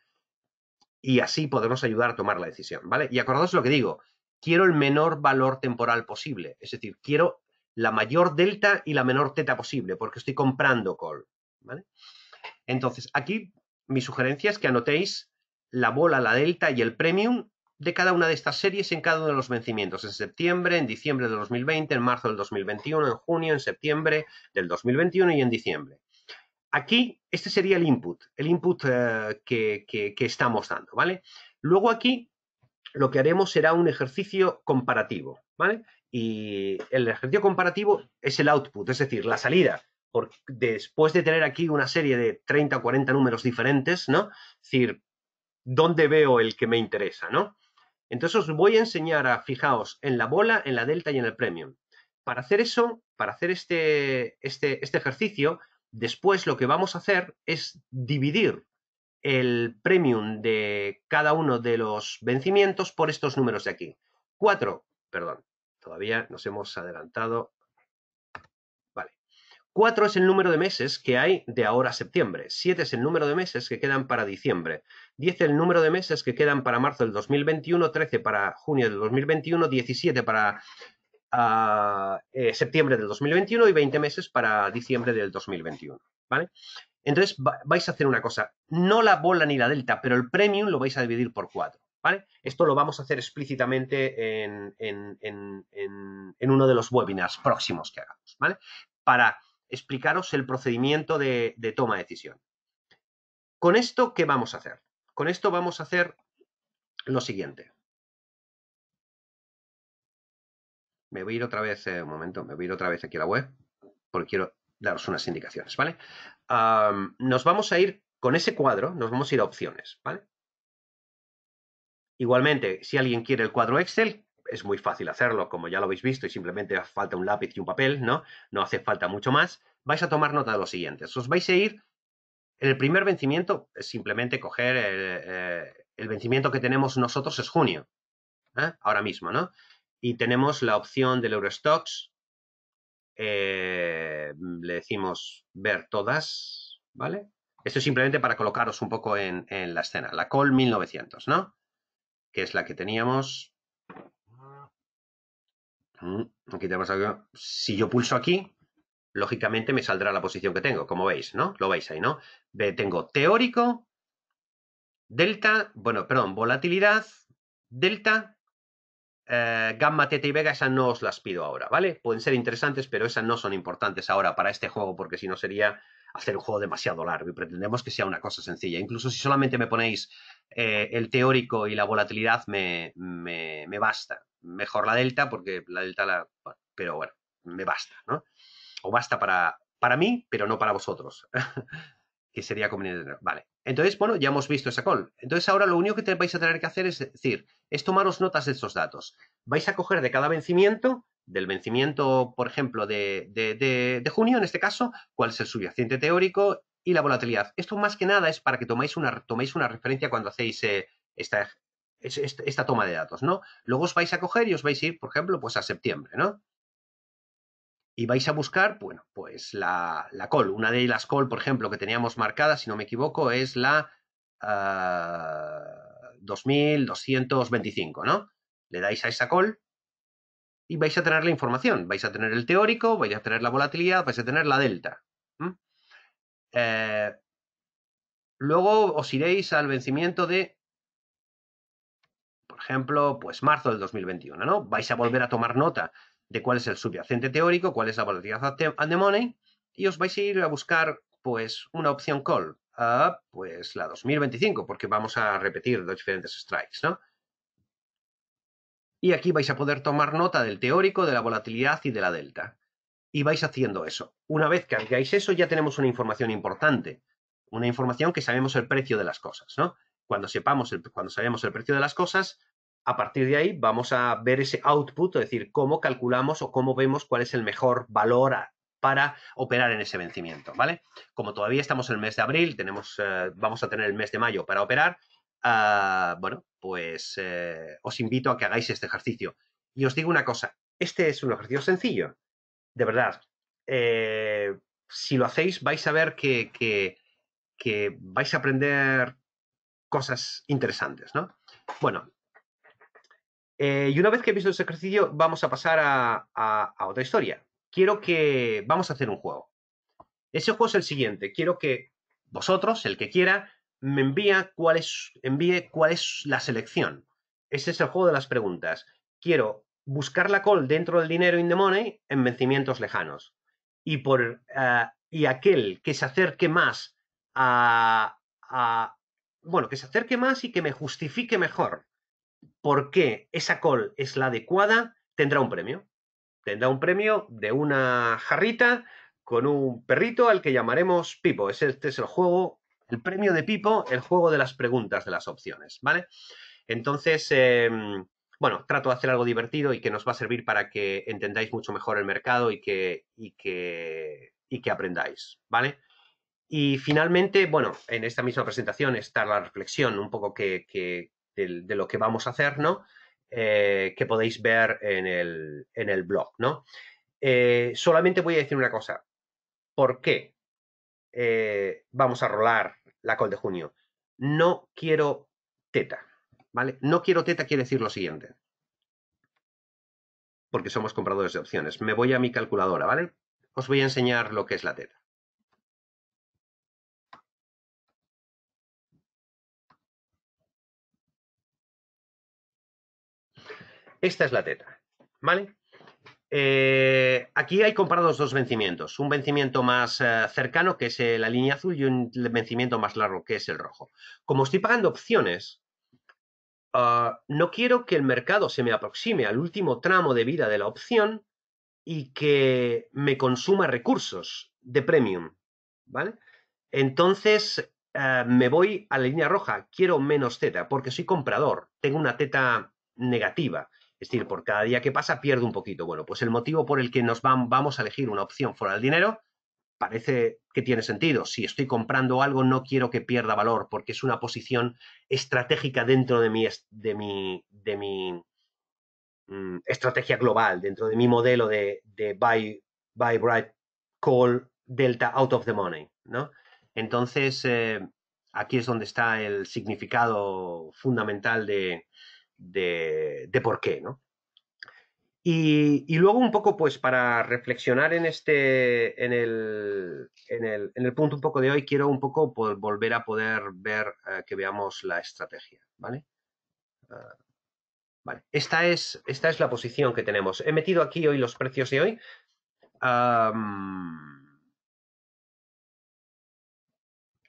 Y así podemos ayudar a tomar la decisión, ¿vale? Y acordaos lo que digo, quiero el menor valor temporal posible. Es decir, quiero la mayor delta y la menor teta posible, porque estoy comprando call. Entonces, aquí mi sugerencia es que anotéis la bola, la delta y el premium de cada una de estas series en cada uno de los vencimientos, en septiembre, en diciembre de 2020, en marzo del 2021, en junio, en septiembre del 2021 y en diciembre. Aquí, este sería el input, el input eh, que, que estamos dando, ¿vale? Luego aquí lo que haremos será un ejercicio comparativo, ¿vale? Y el ejercicio comparativo es el output, es decir, la salida. después de tener aquí una serie de 30 o 40 números diferentes, ¿no? Es decir, ¿dónde veo el que me interesa, no? Entonces os voy a enseñar a, fijaos, en la bola, en la delta y en el premium. Para hacer eso, para hacer este, este, este ejercicio, después lo que vamos a hacer es dividir el premium de cada uno de los vencimientos por estos números de aquí. 4, perdón, todavía nos hemos adelantado. Vale. 4 es el número de meses que hay de ahora a septiembre. 7 es el número de meses que quedan para diciembre. 10 el número de meses que quedan para marzo del 2021, 13 para junio del 2021, 17 para ah, eh, septiembre del 2021 y 20 meses para diciembre del 2021. ¿Vale? Entonces vais a hacer una cosa, no la bola ni la delta, pero el premium lo vais a dividir por cuatro, ¿vale? Esto lo vamos a hacer explícitamente en, uno de los webinars próximos que hagamos, ¿vale? Para explicaros el procedimiento de, toma de decisión. Con esto, ¿qué vamos a hacer? Con esto vamos a hacer lo siguiente. Me voy a ir otra vez, eh, un momento, me voy a ir otra vez aquí a la web, porque quiero daros unas indicaciones, ¿vale? nos vamos a ir con ese cuadro, nos vamos a ir a opciones, ¿vale? Igualmente, si alguien quiere el cuadro Excel, es muy fácil hacerlo, como ya lo habéis visto, y simplemente falta un lápiz y un papel, ¿no? No hace falta mucho más. Vais a tomar nota de lo siguiente. Os vais a ir, en el primer vencimiento es simplemente coger el, eh, vencimiento que tenemos nosotros es junio, ¿eh? ahora mismo, ¿no? Y tenemos la opción del Eurostox, eh, le decimos ver todas, ¿vale? Esto es simplemente para colocaros un poco en, en la escena. La col 1900, ¿no? Que es la que teníamos. Mm, aquí tenemos algo. Si yo pulso aquí, lógicamente me saldrá la posición que tengo, como veis, ¿no? Lo veis ahí, ¿no? Tengo teórico, delta, bueno, perdón, volatilidad, delta, eh, gamma, teta y vega, esas no os las pido ahora, ¿vale? Pueden ser interesantes, pero esas no son importantes ahora para este juego, porque si no sería hacer un juego demasiado largo y pretendemos que sea una cosa sencilla. Incluso si solamente me ponéis eh, el teórico y la volatilidad, me, me, me, basta. Mejor la delta, porque la delta la... pero bueno, me basta, ¿no? O basta para, para mí, pero no para vosotros. que sería conveniente. Vale. Entonces, bueno, ya hemos visto esa call. Entonces, ahora lo único que vais a tener que hacer es decir, es tomaros notas de esos datos. Vais a coger de cada vencimiento, del vencimiento, por ejemplo, de, junio, en este caso, cuál es el subyacente teórico y la volatilidad. Esto más que nada es para que una, toméis una referencia cuando hacéis eh, esta, esta, toma de datos, ¿no? Luego os vais a coger y os vais a ir, por ejemplo, pues a septiembre, ¿no? y vais a buscar, bueno, pues la, la call. Una de las call, por ejemplo, que teníamos marcada, si no me equivoco, es la 2225, ah, ¿no? Le dais a esa call y vais a tener la información. Vais a tener el teórico, vais a tener la volatilidad, vais a tener la delta. Eh, luego os iréis al vencimiento de, por ejemplo, pues marzo del 2021, ¿no? Vais a volver a tomar nota de cuál es el subyacente teórico, cuál es la volatilidad de money, y os vais a ir a buscar pues una opción call, a, pues la 2025, porque vamos a repetir los diferentes strikes, ¿no? Y aquí vais a poder tomar nota del teórico, de la volatilidad y de la delta. Y vais haciendo eso. Una vez que hagáis eso, ya tenemos una información importante. Una información que sabemos el precio de las cosas, ¿no? Cuando sepamos el, cuando sabemos el precio de las cosas, a partir de ahí vamos a ver ese output, es decir, cómo calculamos o cómo vemos cuál es el mejor valor para operar en ese vencimiento, ¿vale? Como todavía estamos en el mes de abril, tenemos, eh, vamos a tener el mes de mayo para operar, ah, bueno, pues eh, os invito a que hagáis este ejercicio. Y os digo una cosa, este es un ejercicio sencillo, de verdad. Eh, si lo hacéis, vais a ver que, que vais a aprender cosas interesantes, ¿no? Bueno, eh, y una vez que he visto ese ejercicio, vamos a pasar a, otra historia. Quiero que vamos a hacer un juego. Ese juego es el siguiente. Quiero que vosotros, el que quiera, me envía cuál es, envíe cuál es la selección. Ese es el juego de las preguntas. Quiero buscar la call dentro del dinero in the money en vencimientos lejanos. Y, por, eh, y aquel que se acerque más a, Bueno, que se acerque más y que me justifique mejor por qué esa call es la adecuada, tendrá un premio. Tendrá un premio de una jarrita con un perrito al que llamaremos Pipo. Este es el juego, el premio de Pipo, el juego de las preguntas, de las opciones, ¿vale? Entonces, em, bueno, trato de hacer algo divertido y que nos va a servir para que entendáis mucho mejor el mercado y que, y que, y que aprendáis, ¿vale? Y finalmente, bueno, en esta misma presentación está la reflexión un poco que, de, lo que vamos a hacer, ¿no? Eh, que podéis ver en el, en el blog, ¿no? Eh, solamente voy a decir una cosa. ¿Por qué eh, vamos a rolar la col de junio? No quiero teta, ¿vale? No quiero teta quiere decir lo siguiente. Porque somos compradores de opciones. Me voy a mi calculadora, ¿vale? Os voy a enseñar lo que es la teta. Esta es la teta, ¿vale? Eh, aquí hay comparados dos vencimientos, un vencimiento más eh, cercano, que es eh, la línea azul, y un vencimiento más largo, que es el rojo. Como estoy pagando opciones, ah, no quiero que el mercado se me aproxime al último tramo de vida de la opción y que me consuma recursos de premium, ¿vale? Entonces me voy a la línea roja, quiero menos teta, porque soy comprador, tengo una teta negativa. Es decir, por cada día que pasa pierdo un poquito. Bueno, pues el motivo por el que nos van, vamos a elegir una opción fuera del dinero parece que tiene sentido. Si estoy comprando algo, no quiero que pierda valor porque es una posición estratégica dentro de mi, de mi, de mi mm, estrategia global, dentro de mi modelo de, buy, buy, bright, call, delta, out of the money. ¿no? Entonces, eh, aquí es donde está el significado fundamental de, de, por qué, ¿no? Y, luego un poco, pues, para reflexionar en este, en el, en el, punto un poco de hoy, quiero un poco pues, volver a poder ver, eh, que veamos la estrategia, ¿vale? Ah, vale, esta es, esta es la posición que tenemos. He metido aquí hoy los precios de hoy.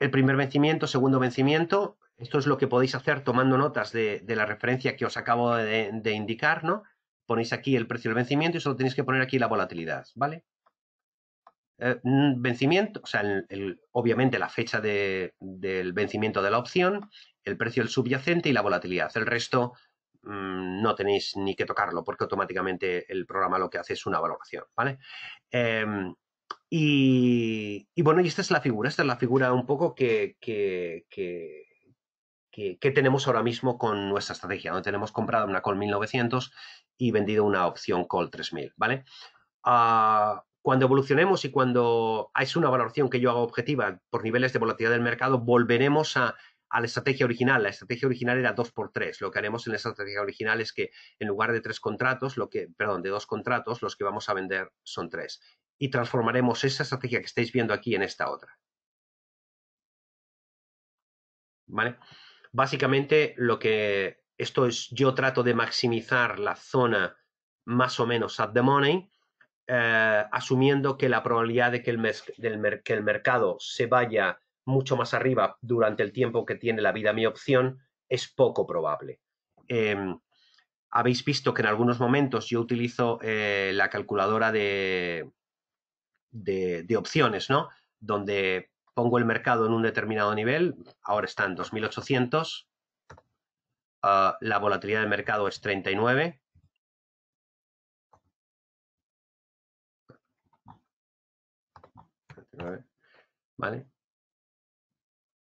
el primer vencimiento, segundo vencimiento, esto es lo que podéis hacer tomando notas de, la referencia que os acabo de, indicar, ¿no? Ponéis aquí el precio del vencimiento y solo tenéis que poner aquí la volatilidad, ¿vale? Eh, mm, vencimiento, o sea, obviamente la fecha del vencimiento de la opción, el precio del subyacente y la volatilidad. El resto mm, no tenéis ni que tocarlo porque automáticamente el programa lo que hace es una valoración, ¿vale? Em, y, bueno, y esta es la figura, esta es la figura un poco que que, tenemos ahora mismo con nuestra estrategia, donde tenemos comprado una call 1900 y vendido una opción call 3000, ¿vale? Ah, cuando evolucionemos y cuando es una valoración que yo hago objetiva por niveles de volatilidad del mercado, volveremos a, la estrategia original. La estrategia original era 2 x 3. Lo que haremos en la estrategia original es que en lugar de tres contratos, lo que, perdón, de dos contratos, los que vamos a vender son tres. Y transformaremos esa estrategia que estáis viendo aquí en esta otra. ¿Vale? Básicamente lo que esto es, yo trato de maximizar la zona más o menos at the money, eh, asumiendo que la probabilidad de que el, mercado se vaya mucho más arriba durante el tiempo que tiene la vida mi opción es poco probable. Em, habéis visto que en algunos momentos yo utilizo eh, la calculadora de, de, de, opciones, ¿no? Donde pongo el mercado en un determinado nivel, ahora está en 2800, ah, la volatilidad del mercado es 39, ¿vale?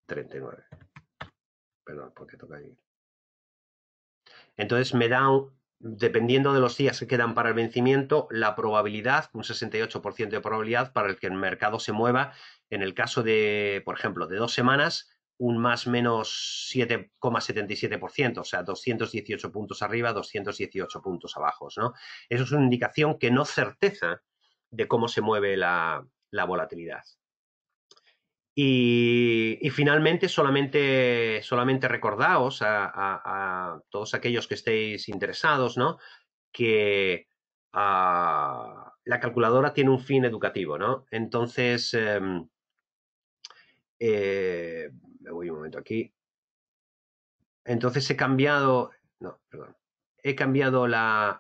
39. toca Entonces me da, dependiendo de los días que quedan para el vencimiento, la probabilidad, un 68% de probabilidad para el que el mercado se mueva en el caso de, por ejemplo, de dos semanas, un más menos 7,77%, o sea, 218 puntos arriba, 218 puntos abajo. ¿no? Eso es una indicación que no certeza de cómo se mueve la, volatilidad. Y, finalmente, solamente, solamente recordaos a, todos aquellos que estéis interesados, ¿no? Que ah, la calculadora tiene un fin educativo, ¿no? Entonces, em, eh, me voy un momento aquí. Entonces he cambiado, no, perdón, he cambiado la,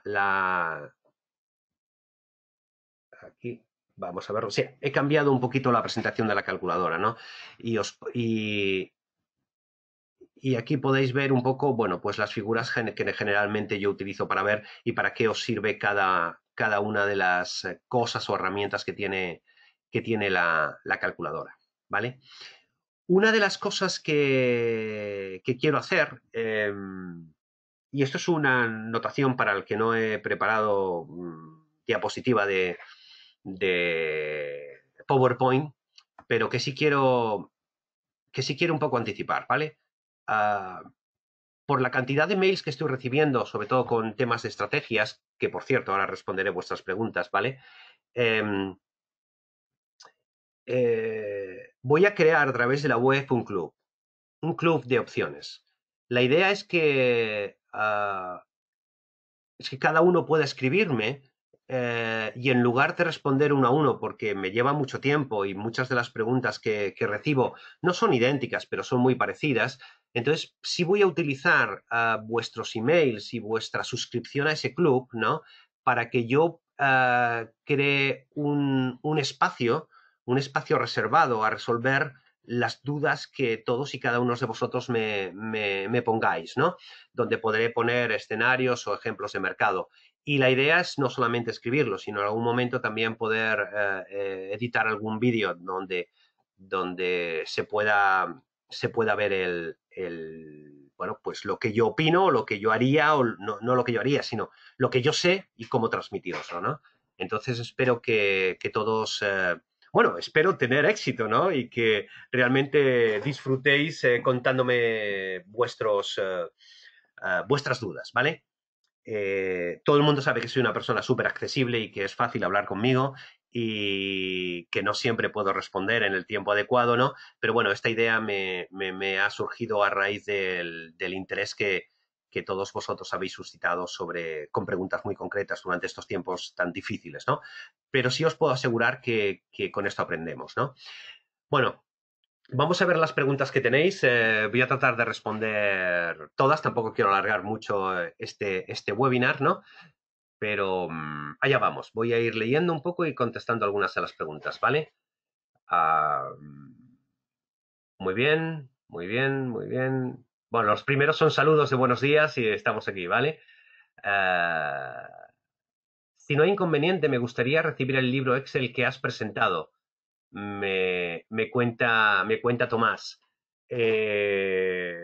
aquí, vamos a verlo, sí, he cambiado un poquito la presentación de la calculadora, ¿no? Y, os, y, aquí podéis ver un poco, bueno, pues las figuras que generalmente yo utilizo para ver y para qué os sirve cada, cada una de las eh, cosas o herramientas que tiene, que tiene la calculadora. ¿vale? Una de las cosas que, quiero hacer, em, y esto es una notación para el que no he preparado mm, diapositiva de, de PowerPoint, pero que sí quiero que sí quiero un poco anticipar, ¿vale? Ah, por la cantidad de mails que estoy recibiendo, sobre todo con temas de estrategias, que por cierto, ahora responderé vuestras preguntas, ¿vale? Em, eh, voy a crear a través de la web un club, un club de opciones. La idea es que, ah, es que cada uno pueda escribirme eh, y en lugar de responder uno a uno, porque me lleva mucho tiempo y muchas de las preguntas que, que recibo no son idénticas, pero son muy parecidas, entonces si voy a utilizar ah, vuestros emails y vuestra suscripción a ese club, ¿no? Para que yo ah, cree un, un, espacio un espacio reservado a resolver las dudas que todos y cada uno de vosotros me, pongáis, ¿no? Donde podré poner escenarios o ejemplos de mercado. Y la idea es no solamente escribirlo, sino en algún momento también poder eh, eh, editar algún vídeo donde, donde se, pueda, se pueda ver el, bueno, pues lo que yo opino, lo que yo haría, o no, lo que yo haría, sino lo que yo sé y cómo transmitiroslo, ¿no? Entonces espero que, que todos... Eh, bueno, espero tener éxito, ¿no? Y que realmente disfrutéis eh, contándome vuestros, eh, eh, vuestras dudas, ¿vale? todo el mundo sabe que soy una persona súper accesible y que es fácil hablar conmigo y que no siempre puedo responder en el tiempo adecuado, ¿no? Pero bueno, esta idea me, me, ha surgido a raíz del interés que, que todos vosotros habéis suscitado sobre, con preguntas muy concretas durante estos tiempos tan difíciles, ¿no? Pero sí os puedo asegurar que, con esto aprendemos, ¿no? Bueno, Vamos a ver las preguntas que tenéis. Eh, voy a tratar de responder todas. Tampoco quiero alargar mucho eh, este, este webinar, ¿no? Pero mm, allá vamos. Voy a ir leyendo un poco y contestando algunas de las preguntas, ¿vale? Ah, mm. muy bien, muy bien, muy bien. Bueno, los primeros son saludos de buenos días y estamos aquí, ¿vale? Eh, si no hay inconveniente, me gustaría recibir el libro Excel que has presentado. Me, me cuenta, me cuenta Tomás. Eh,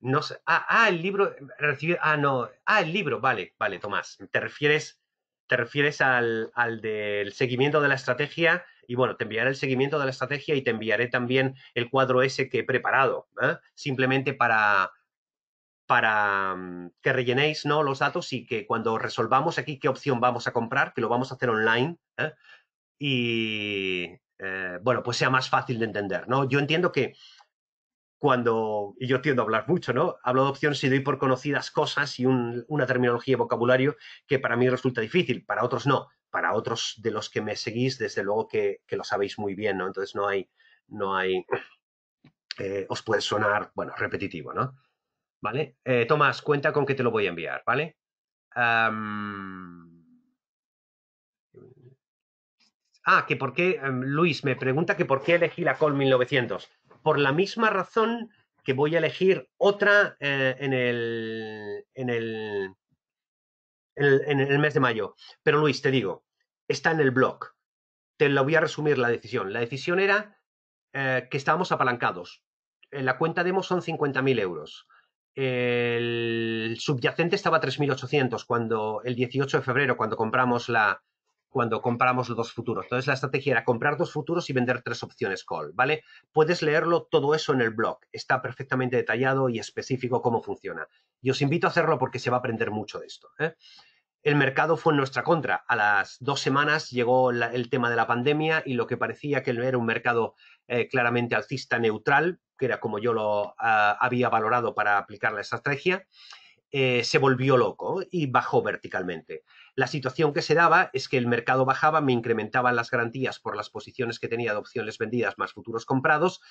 no sé. Ah, ah el libro. ah, no. Ah, el libro. Vale, vale, Tomás. Te refieres, te refieres al, al del seguimiento de la estrategia y bueno, te enviaré el seguimiento de la estrategia y te enviaré también el cuadro ese que he preparado, ¿eh? simplemente para, para mm, que rellenéis ¿no? los datos y que cuando resolvamos aquí qué opción vamos a comprar, que lo vamos a hacer online, ¿eh? y eh, bueno, pues sea más fácil de entender. ¿no? Yo entiendo que cuando, y yo tiendo a hablar mucho, ¿no? Hablo de opciones y doy por conocidas cosas y una terminología y vocabulario que para mí resulta difícil, para otros no para otros de los que me seguís, desde luego que, lo sabéis muy bien, ¿no? Entonces no hay, no hay, eh, os puede sonar, bueno, repetitivo, ¿no? ¿Vale? Eh, Tomás, cuenta con que te lo voy a enviar, ¿vale? Ah, que por qué, em, Luis me pregunta que por qué elegí la Col 1900. Por la misma razón que voy a elegir otra eh, en, el, en el en el mes de mayo. Pero Luis, te digo, está en el blog. Te lo voy a resumir la decisión. La decisión era eh, que estábamos apalancados. En la cuenta demo son 50.000 euros. El subyacente estaba 3.800 cuando el 18 de febrero, cuando compramos la, cuando compramos los dos futuros. Entonces la estrategia era comprar dos futuros y vender tres opciones call, ¿vale? Puedes leerlo todo eso en el blog. Está perfectamente detallado y específico cómo funciona. Y os invito a hacerlo porque se va a aprender mucho de esto. ¿eh? el mercado fue en nuestra contra. A las dos semanas llegó el tema de la pandemia y lo que parecía que era un mercado eh, claramente alcista neutral, que era como yo lo ah, había valorado para aplicar la estrategia, eh, se volvió loco y bajó verticalmente la situación que se daba es que el mercado bajaba, me incrementaban las garantías por las posiciones que tenía de opciones vendidas más futuros comprados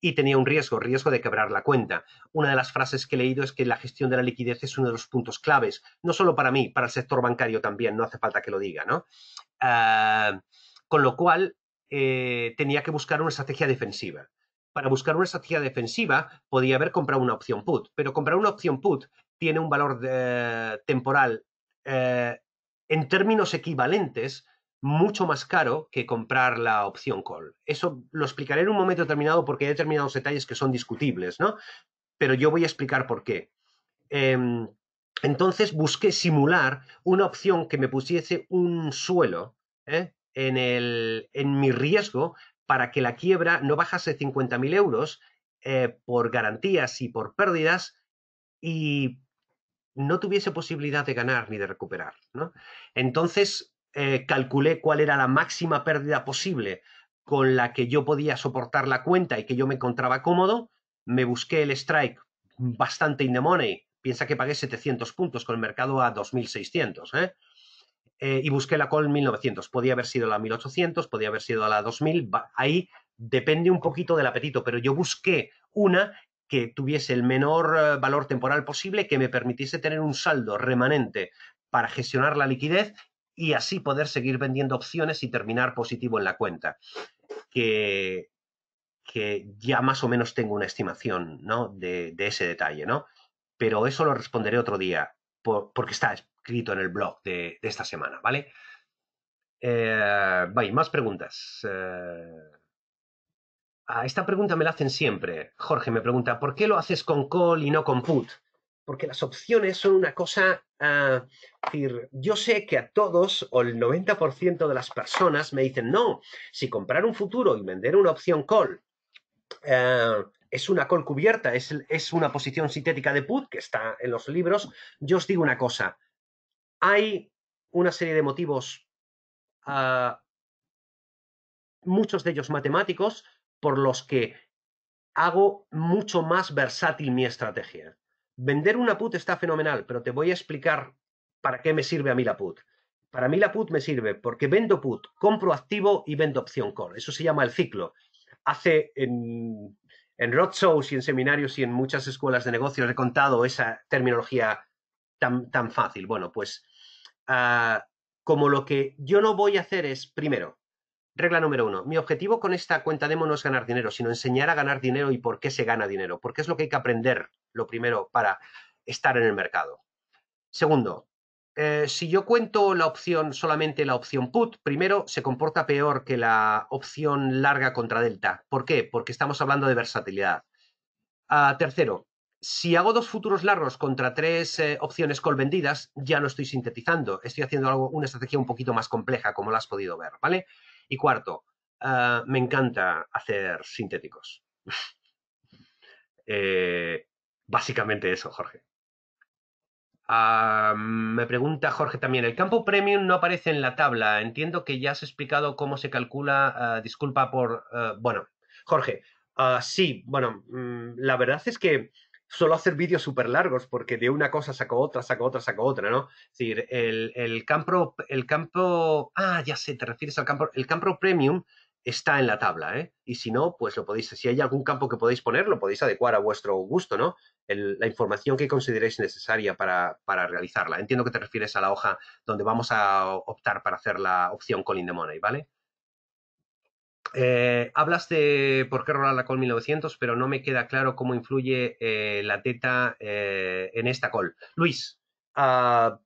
y tenía un riesgo, riesgo de quebrar la cuenta. Una de las frases que he leído es que la gestión de la liquidez es uno de los puntos claves, no solo para mí, para el sector bancario también, no hace falta que lo diga, ¿no? Ah, con lo cual, eh, tenía que buscar una estrategia defensiva. Para buscar una estrategia defensiva, podía haber comprado una opción put, pero comprar una opción put tiene un valor eh, temporal eh, en términos equivalentes mucho más caro que comprar la opción call. Eso lo explicaré en un momento determinado porque hay determinados detalles que son discutibles, ¿no? Pero yo voy a explicar por qué. Em, entonces busqué simular una opción que me pusiese un suelo ¿eh? en, en mi riesgo para que la quiebra no bajase 50.000 euros eh, por garantías y por pérdidas y no tuviese posibilidad de ganar ni de recuperar. ¿no? Entonces eh, calculé cuál era la máxima pérdida posible con la que yo podía soportar la cuenta y que yo me encontraba cómodo. Me busqué el strike bastante in the money. Piensa que pagué 700 puntos con el mercado a 2600. ¿eh? eh, y busqué la call 1900. Podía haber sido la 1800, podía haber sido la 2000. Ahí depende un poquito del apetito, pero yo busqué una que tuviese el menor eh, valor temporal posible, que me permitiese tener un saldo remanente para gestionar la liquidez y así poder seguir vendiendo opciones y terminar positivo en la cuenta. Que, que ya más o menos tengo una estimación ¿no? de, ese detalle, ¿no? Pero eso lo responderé otro día, porque está escrito en el blog de, esta semana, ¿vale? Eh, más preguntas. Eh, esta pregunta me la hacen siempre. Jorge me pregunta, ¿por qué lo haces con call y no con put? Porque las opciones son una cosa... Ah, decir, yo sé que a todos o el 90% de las personas me dicen, no, si comprar un futuro y vender una opción call eh, es una call cubierta, es, una posición sintética de put que está en los libros, yo os digo una cosa, hay una serie de motivos, ah, muchos de ellos matemáticos, por los que hago mucho más versátil mi estrategia. Vender una put está fenomenal, pero te voy a explicar para qué me sirve a mí la put. Para mí la put me sirve porque vendo put, compro activo y vendo opción core. Eso se llama el ciclo. Hace en, en roadshows y en seminarios y en muchas escuelas de negocios he contado esa terminología tan, tan fácil. Bueno, pues ah, como lo que yo no voy a hacer es, primero, Regla número uno. Mi objetivo con esta cuenta demo no es ganar dinero, sino enseñar a ganar dinero y por qué se gana dinero, porque es lo que hay que aprender lo primero para estar en el mercado. Segundo, eh, si yo cuento la opción, solamente la opción put, primero se comporta peor que la opción larga contra delta. ¿Por qué? Porque estamos hablando de versatilidad. Ah, tercero, si hago dos futuros largos contra tres eh, opciones call vendidas, ya no estoy sintetizando, estoy haciendo algo, una estrategia un poquito más compleja, como la has podido ver, ¿vale? Y cuarto, ah, me encanta hacer sintéticos. Eh, básicamente eso, Jorge. Ah, me pregunta Jorge también, el campo premium no aparece en la tabla. Entiendo que ya has explicado cómo se calcula. Ah, disculpa por... bueno, Jorge, sí, bueno, mm, la verdad es que solo hacer vídeos súper largos porque de una cosa saco otra, saco otra, saco otra, ¿no? Es decir, el, el, campo, el campo, ah, ya sé, te refieres al campo, el campo premium está en la tabla, ¿eh? Y si no, pues lo podéis, si hay algún campo que podéis poner, lo podéis adecuar a vuestro gusto, ¿no? la información que consideréis necesaria para, para, realizarla. Entiendo que te refieres a la hoja donde vamos a optar para hacer la opción Calling the Money, ¿vale? Eh, hablas de por qué rolar la col 1900, pero no me queda claro cómo influye eh, la teta eh, en esta call... Luis, ah,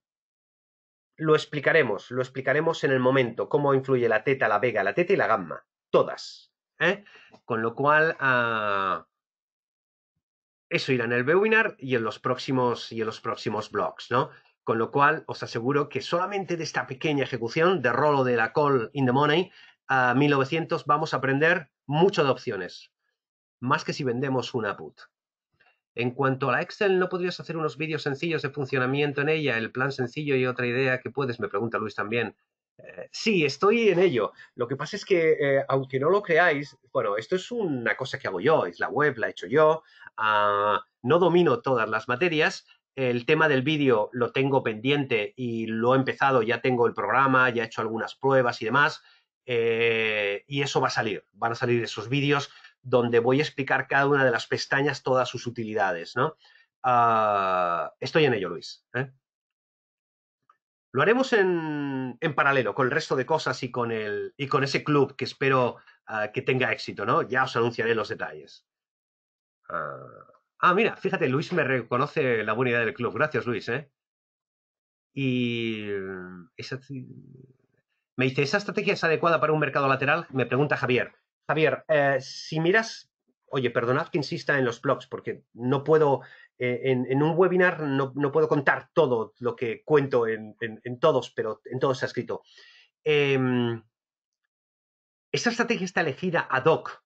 lo explicaremos, lo explicaremos en el momento, cómo influye la teta, la vega, la teta y la gamma, todas. Con lo cual, ah, eso irá en el webinar y en los próximos, y en los próximos blogs, ¿no? Con lo cual, os aseguro que solamente de esta pequeña ejecución de rolo de la call in the money a 1900 vamos a aprender mucho de opciones, más que si vendemos una put. En cuanto a la Excel, ¿no podrías hacer unos vídeos sencillos de funcionamiento en ella? El plan sencillo y otra idea que puedes, me pregunta Luis también. Eh, sí, estoy en ello. Lo que pasa es que, eh, aunque no lo creáis, bueno, esto es una cosa que hago yo, es la web, la he hecho yo, ah, no domino todas las materias. El tema del vídeo lo tengo pendiente y lo he empezado, ya tengo el programa, ya he hecho algunas pruebas y demás. Eh, y eso va a salir, van a salir esos vídeos donde voy a explicar cada una de las pestañas, todas sus utilidades, ¿no? Ah, estoy en ello, Luis. ¿eh? Lo haremos en, paralelo con el resto de cosas y con, el, y con ese club que espero ah, que tenga éxito, ¿no? Ya os anunciaré los detalles. Ah, ah, mira, fíjate, Luis me reconoce la buena idea del club. Gracias, Luis, ¿eh? Y... Me dice, ¿esa estrategia es adecuada para un mercado lateral? Me pregunta Javier. Javier, eh, si miras, oye, perdonad que insista en los blogs, porque no puedo, eh, en, un webinar no, puedo contar todo lo que cuento en, todos, pero en todos ha escrito. Em, esa estrategia está elegida ad hoc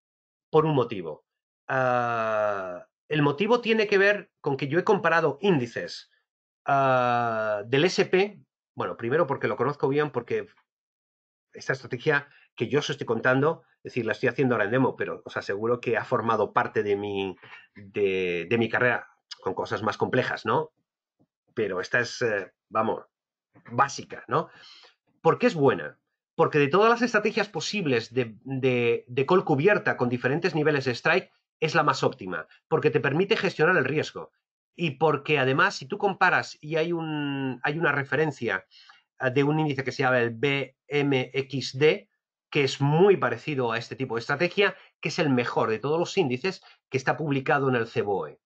por un motivo. Ah, el motivo tiene que ver con que yo he comparado índices ah, del SP, bueno, primero porque lo conozco bien, porque esta estrategia que yo os estoy contando, es decir, la estoy haciendo ahora en demo, pero os aseguro que ha formado parte de mi, de, mi carrera con cosas más complejas, ¿no? Pero esta es, eh, vamos, básica, ¿no? ¿Por qué es buena? Porque de todas las estrategias posibles de, de, de call cubierta con diferentes niveles de strike, es la más óptima, porque te permite gestionar el riesgo. Y porque además, si tú comparas y hay, un, hay una referencia de un índice que se llama el BMXD, que es muy parecido a este tipo de estrategia, que es el mejor de todos los índices que está publicado en el CBOE.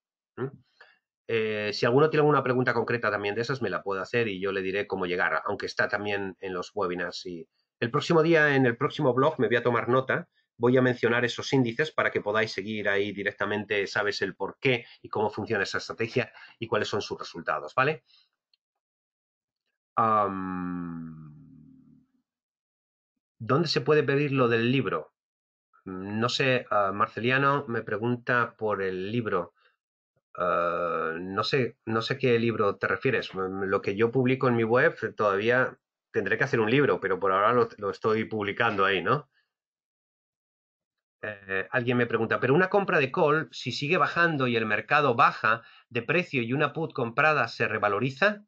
Eh, si alguno tiene alguna pregunta concreta también de esas, me la puede hacer y yo le diré cómo llegar, aunque está también en los webinars. Y el próximo día, en el próximo blog, me voy a tomar nota, voy a mencionar esos índices para que podáis seguir ahí directamente, sabes el por qué y cómo funciona esa estrategia y cuáles son sus resultados, ¿vale? ¿Dónde se puede pedir lo del libro? No sé, ah, Marceliano me pregunta por el libro. Ah, no sé, no sé qué libro te refieres. Mm, lo que yo publico en mi web eh, todavía tendré que hacer un libro, pero por ahora lo, estoy publicando ahí, ¿no? Eh, alguien me pregunta, pero una compra de call, si sigue bajando y el mercado baja de precio y una put comprada se revaloriza,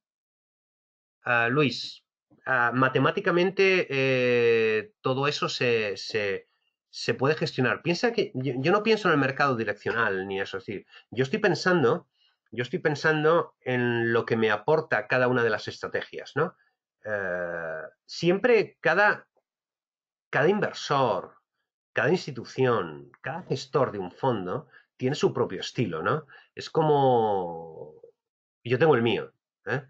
Ah, Luis, ah, matemáticamente eh, todo eso se, se, puede gestionar. Piensa que yo, no pienso en el mercado direccional ni eso. Es decir, yo estoy pensando, yo estoy pensando en lo que me aporta cada una de las estrategias, ¿no? Eh, siempre cada, cada inversor, cada institución, cada gestor de un fondo tiene su propio estilo, ¿no? Es como yo tengo el mío. ¿eh?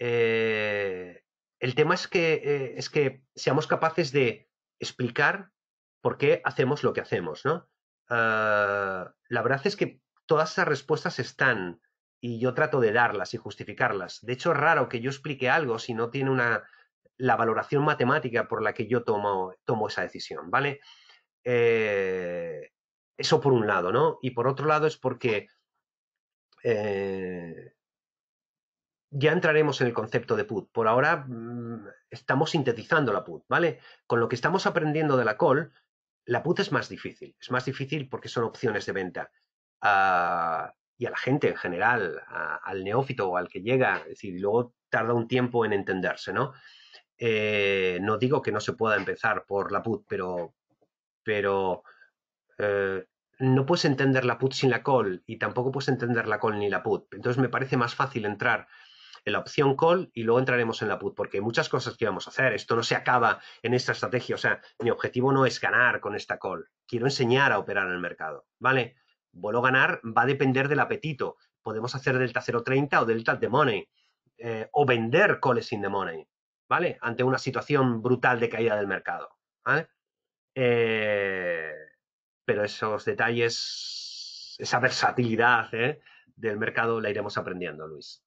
Eh, el tema es que, eh, es que seamos capaces de explicar por qué hacemos lo que hacemos, ¿no? Ah, la verdad es que todas esas respuestas están y yo trato de darlas y justificarlas. De hecho, es raro que yo explique algo si no tiene una la valoración matemática por la que yo tomo, tomo esa decisión, ¿vale? Eh, eso por un lado, ¿no? Y por otro lado es porque ya entraremos en el concepto de put. Por ahora mm, estamos sintetizando la put, ¿vale? Con lo que estamos aprendiendo de la call, la put es más difícil. Es más difícil porque son opciones de venta. y a la gente en general, al neófito o al que llega, es decir, luego tarda un tiempo en entenderse, ¿no? Eh, no digo que no se pueda empezar por la put, pero, pero eh, no puedes entender la put sin la call y tampoco puedes entender la call ni la put. Entonces me parece más fácil entrar la opción call y luego entraremos en la put, porque hay muchas cosas que vamos a hacer. Esto no se acaba en esta estrategia. O sea, mi objetivo no es ganar con esta call. Quiero enseñar a operar en el mercado, ¿vale? Vuelo ganar va a depender del apetito. Podemos hacer delta 0.30 o delta de money. Eh, o vender calls in the money, ¿vale? Ante una situación brutal de caída del mercado, ¿vale? Eh, pero esos detalles, esa versatilidad ¿eh? del mercado la iremos aprendiendo, Luis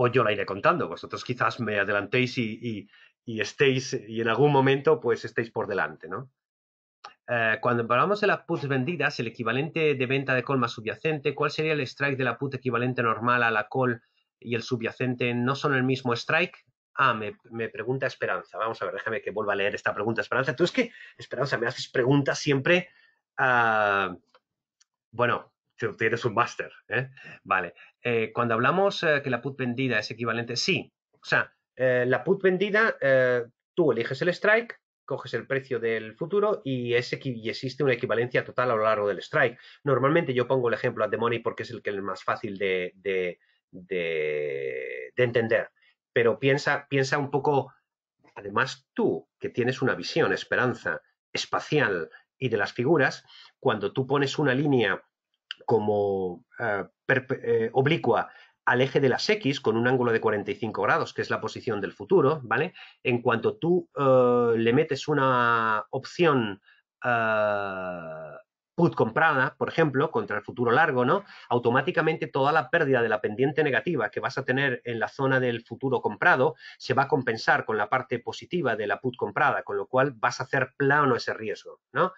o yo la iré contando. Vosotros quizás me adelantéis y, estéis, y en algún momento, pues estéis por delante, ¿no? Eh, cuando hablamos de las puts vendidas, el equivalente de venta de call más subyacente, ¿cuál sería el strike de la put equivalente normal a la call y el subyacente no son el mismo strike? Ah, me, pregunta Esperanza. Vamos a ver, déjame que vuelva a leer esta pregunta, Esperanza. Tú es que, Esperanza, me haces preguntas siempre, ah, bueno, tienes un máster. ¿eh? Vale. Eh, cuando hablamos eh, que la put vendida es equivalente, sí. O sea, la put vendida, tú eliges el strike, coges el precio del futuro y, existe una equivalencia total a lo largo del strike. Normalmente yo pongo el ejemplo a The Money porque es el que es más fácil de, de entender. Pero piensa, piensa un poco, además tú, que tienes una visión, esperanza espacial y de las figuras, cuando tú pones una línea como eh, eh, oblicua al eje de las X con un ángulo de 45 grados, que es la posición del futuro, ¿vale? En cuanto tú eh, le metes una opción put comprada, por ejemplo, contra el futuro largo, ¿no? Automáticamente toda la pérdida de la pendiente negativa que vas a tener en la zona del futuro comprado se va a compensar con la parte positiva de la put comprada, con lo cual vas a hacer plano ese riesgo, ¿no?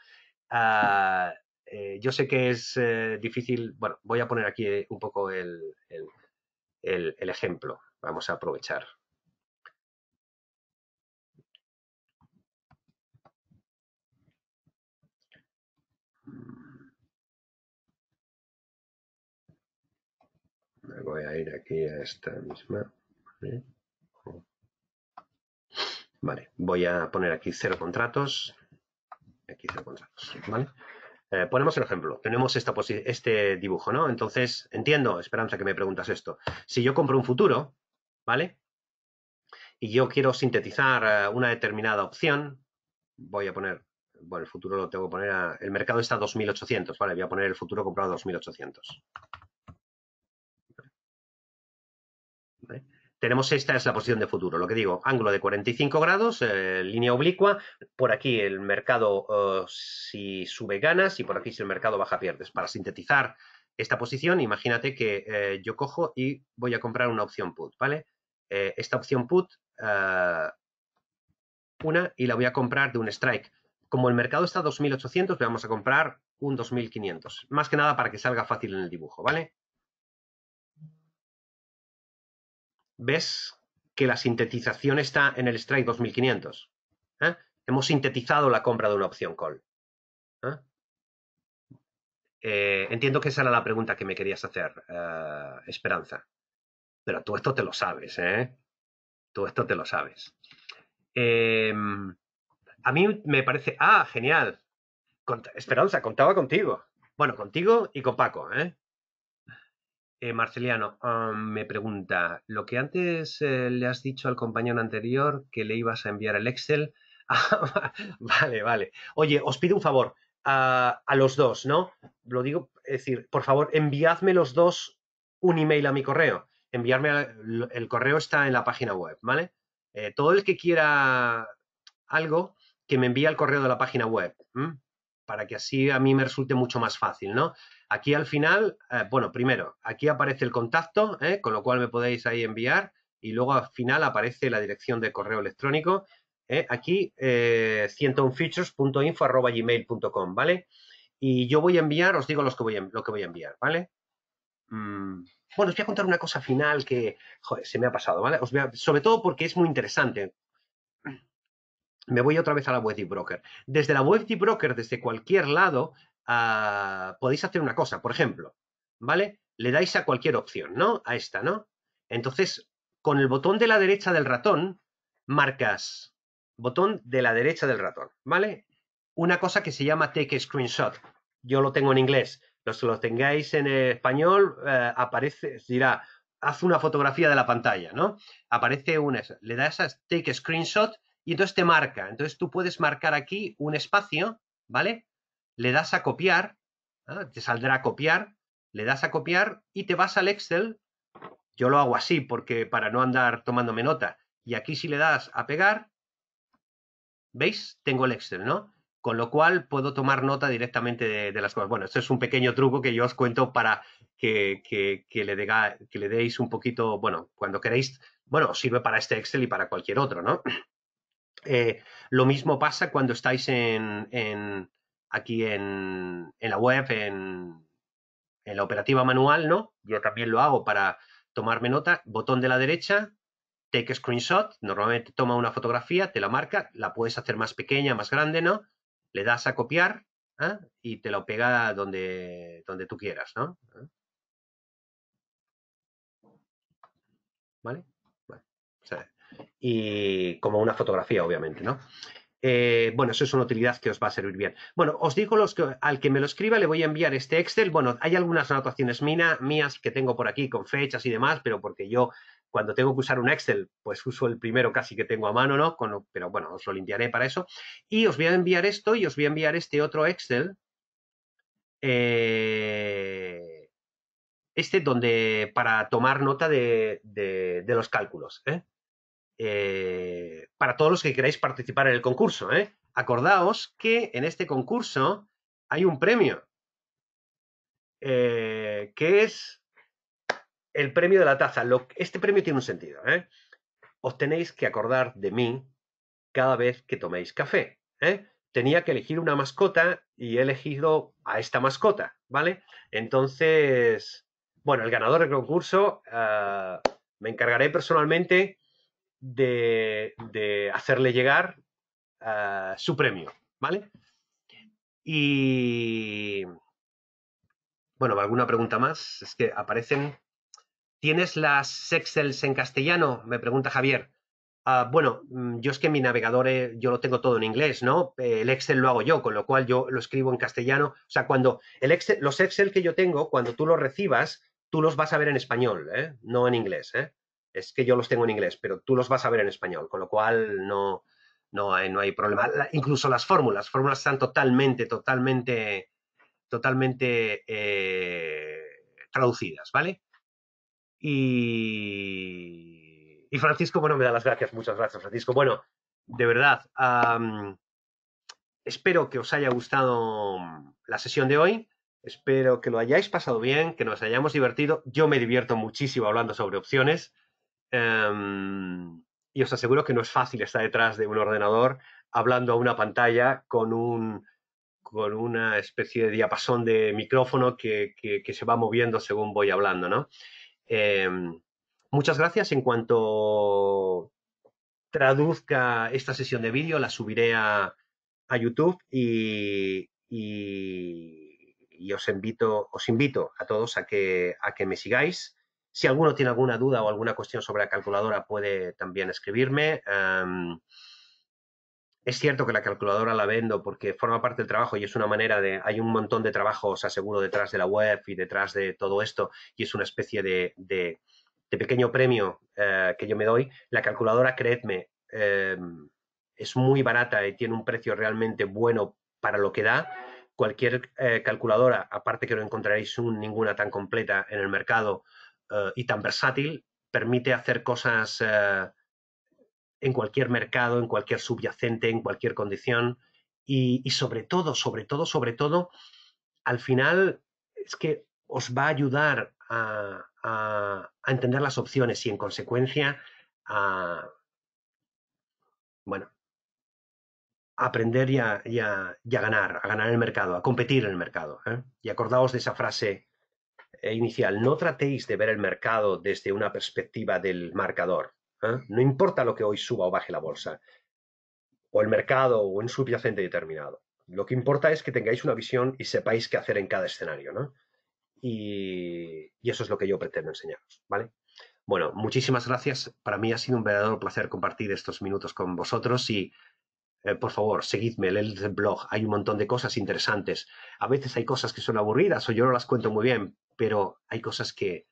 Eh, yo sé que es eh, difícil, bueno, voy a poner aquí eh, un poco el, el, ejemplo, vamos a aprovechar. voy a ir aquí a esta misma. Vale, voy a poner aquí cero contratos. Aquí cero contratos, ¿vale? Eh, ponemos el ejemplo. Tenemos esta este dibujo, ¿no? Entonces, entiendo, Esperanza, que me preguntas esto. Si yo compro un futuro, ¿vale? Y yo quiero sintetizar eh, una determinada opción, voy a poner, bueno, el futuro lo tengo que poner a, el mercado está a 2.800, ¿vale? Voy a poner el futuro comprado a 2.800. ¿Vale? tenemos esta es la posición de futuro, lo que digo, ángulo de 45 grados, eh, línea oblicua, por aquí el mercado eh, si sube ganas y por aquí si el mercado baja pierdes. Para sintetizar esta posición, imagínate que eh, yo cojo y voy a comprar una opción put, ¿vale? esta opción put, una, y la voy a comprar de un strike. Como el mercado está a 2.800, le vamos a comprar un 2.500, más que nada para que salga fácil en el dibujo, ¿vale? ves que la sintetización está en el strike 2500. ¿eh? Hemos sintetizado la compra de una opción call. ¿eh? Eh, entiendo que esa era la pregunta que me querías hacer, Esperanza. Pero tú esto te lo sabes, ¿eh? Tú esto te lo sabes. Em, a mí me parece. Ah, genial. Esperanza, contaba contigo. Bueno, contigo y con Paco, ¿eh? Eh, Marceliano me pregunta, lo que antes eh, le has dicho al compañero anterior que le ibas a enviar el Excel. Ah, vale, vale. Oye, os pido un favor a, los dos, ¿no? Lo digo, es decir, por favor, enviadme los dos un email a mi correo. Enviarme el, correo está en la página web, ¿vale? Eh, todo el que quiera algo, que me envíe al correo de la página web, para que así a mí me resulte mucho más fácil, ¿no? Aquí al final, eh, bueno, primero, aquí aparece el contacto, ¿eh? con lo cual me podéis ahí enviar y luego al final aparece la dirección de correo electrónico. ¿eh? Aquí, 101features.info.gmail.com, ¿vale? Y yo voy a enviar, os digo los que voy lo que voy a enviar, ¿vale? Mm, bueno, os voy a contar una cosa final que se me ha pasado, ¿vale? sobre todo porque es muy interesante. Me voy otra vez a la web broker. Desde la web broker, desde cualquier lado, podéis hacer una cosa, por ejemplo, ¿vale? Le dais a cualquier opción, ¿no? A esta, ¿no? Entonces, con el botón de la derecha del ratón, marcas botón de la derecha del ratón, ¿vale? Una cosa que se llama take screenshot. Yo lo tengo en inglés. Los que lo tengáis en español, eh, aparece, dirá, haz una fotografía de la pantalla, ¿no? Aparece una, le das a take screenshot y entonces te marca. Entonces tú puedes marcar aquí un espacio, ¿vale? le das a copiar, te saldrá a copiar, le das a copiar y te vas al Excel. Yo lo hago así porque para no andar tomándome nota. Y aquí si le das a pegar, ¿veis? Tengo el Excel, ¿no? Con lo cual puedo tomar nota directamente de, las cosas. Bueno, esto es un pequeño truco que yo os cuento para que, que, le, que le deis un poquito, bueno, cuando queréis, bueno, sirve para este Excel y para cualquier otro, ¿no? Eh, lo mismo pasa cuando estáis en aquí en, la web, en, la operativa manual, ¿no? Yo también lo hago para tomarme nota. Botón de la derecha, take screenshot. Normalmente toma una fotografía, te la marca, la puedes hacer más pequeña, más grande, ¿no? Le das a copiar ¿ah? y te lo pega donde, donde tú quieras, ¿no? ¿Ah? ¿Vale? y como una fotografía, obviamente, ¿no? Eh, bueno, eso es una utilidad que os va a servir bien. Bueno, os digo los que, al que me lo escriba, le voy a enviar este Excel. Bueno, hay algunas anotaciones mías que tengo por aquí con fechas y demás, pero porque yo cuando tengo que usar un Excel, pues uso el primero casi que tengo a mano, ¿no? pero bueno, os lo limpiaré para eso. Y os voy a enviar esto y os voy a enviar este otro Excel. Eh, este donde para tomar nota de, de los cálculos. ¿eh? Eh, para todos los que queráis participar en el concurso. ¿eh? Acordaos que en este concurso hay un premio, eh, que es el premio de la taza. Lo, este premio tiene un sentido. Os tenéis que acordar de mí cada vez que toméis café. Tenía que elegir una mascota y he elegido a esta mascota, ¿vale? Entonces, bueno, el ganador del concurso me encargaré personalmente de, de hacerle llegar ah, su premio, ¿vale? Y bueno, ¿alguna pregunta más? Es que aparecen. ¿Tienes las Excels en castellano? Me pregunta Javier. Ah, bueno, mm, yo es que mi navegador eh, yo lo tengo todo en inglés, ¿no? El Excel lo hago yo, con lo cual yo lo escribo en castellano. O sea, cuando el Excel, los Excel que yo tengo, cuando tú los recibas, tú los vas a ver en español, ¿eh? No en inglés, ¿eh? es que yo los tengo en inglés, pero tú los vas a ver en español, con lo cual no, hay, problema. incluso las fórmulas, fórmulas están totalmente, totalmente, totalmente eh, traducidas, ¿vale? Y, y, Francisco, bueno, me da las gracias, muchas gracias, Francisco. Bueno, de verdad, espero que os haya gustado la sesión de hoy. Espero que lo hayáis pasado bien, que nos hayamos divertido. Yo me divierto muchísimo hablando sobre opciones. Em, y os aseguro que no es fácil estar detrás de un ordenador hablando a una pantalla con un con una especie de diapasón de micrófono que, se va moviendo según voy hablando, ¿no? Em, muchas gracias. En cuanto traduzca esta sesión de vídeo, la subiré a, YouTube y, y, y, os invito, os invito a todos a que, a que me sigáis si alguno tiene alguna duda o alguna cuestión sobre la calculadora, puede también escribirme. Em, es cierto que la calculadora la vendo porque forma parte del trabajo y es una manera de, hay un montón de trabajo, os aseguro, detrás de la web y detrás de todo esto y es una especie de, pequeño premio eh, que yo me doy. La calculadora, creedme, em, es muy barata y tiene un precio realmente bueno para lo que da. Cualquier eh, calculadora, aparte que no encontraréis ninguna tan completa en el mercado, eh, y tan versátil permite hacer cosas eh, en cualquier mercado, en cualquier subyacente, en cualquier condición. Y, sobre todo, sobre todo, sobre todo, al final es que os va a ayudar a, entender las opciones y en consecuencia a, bueno, aprender y, a, ganar, a ganar el mercado, a competir en el mercado. ¿eh? Y acordaos de esa frase eh, inicial, no tratéis de ver el mercado desde una perspectiva del marcador. ¿eh? No importa lo que hoy suba o baje la bolsa, o el mercado, o un subyacente determinado. Lo que importa es que tengáis una visión y sepáis qué hacer en cada escenario, ¿no? Y, eso es lo que yo pretendo enseñaros, ¿vale? Bueno, muchísimas gracias. Para mí ha sido un verdadero placer compartir estos minutos con vosotros y eh, por favor, seguidme, leed el blog. Hay un montón de cosas interesantes. A veces hay cosas que son aburridas o yo no las cuento muy bien, pero hay cosas que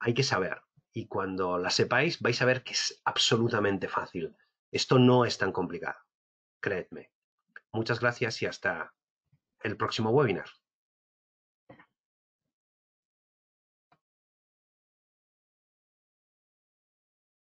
hay que saber y cuando las sepáis vais a ver que es absolutamente fácil. Esto no es tan complicado, creedme. Muchas gracias y hasta el próximo webinar.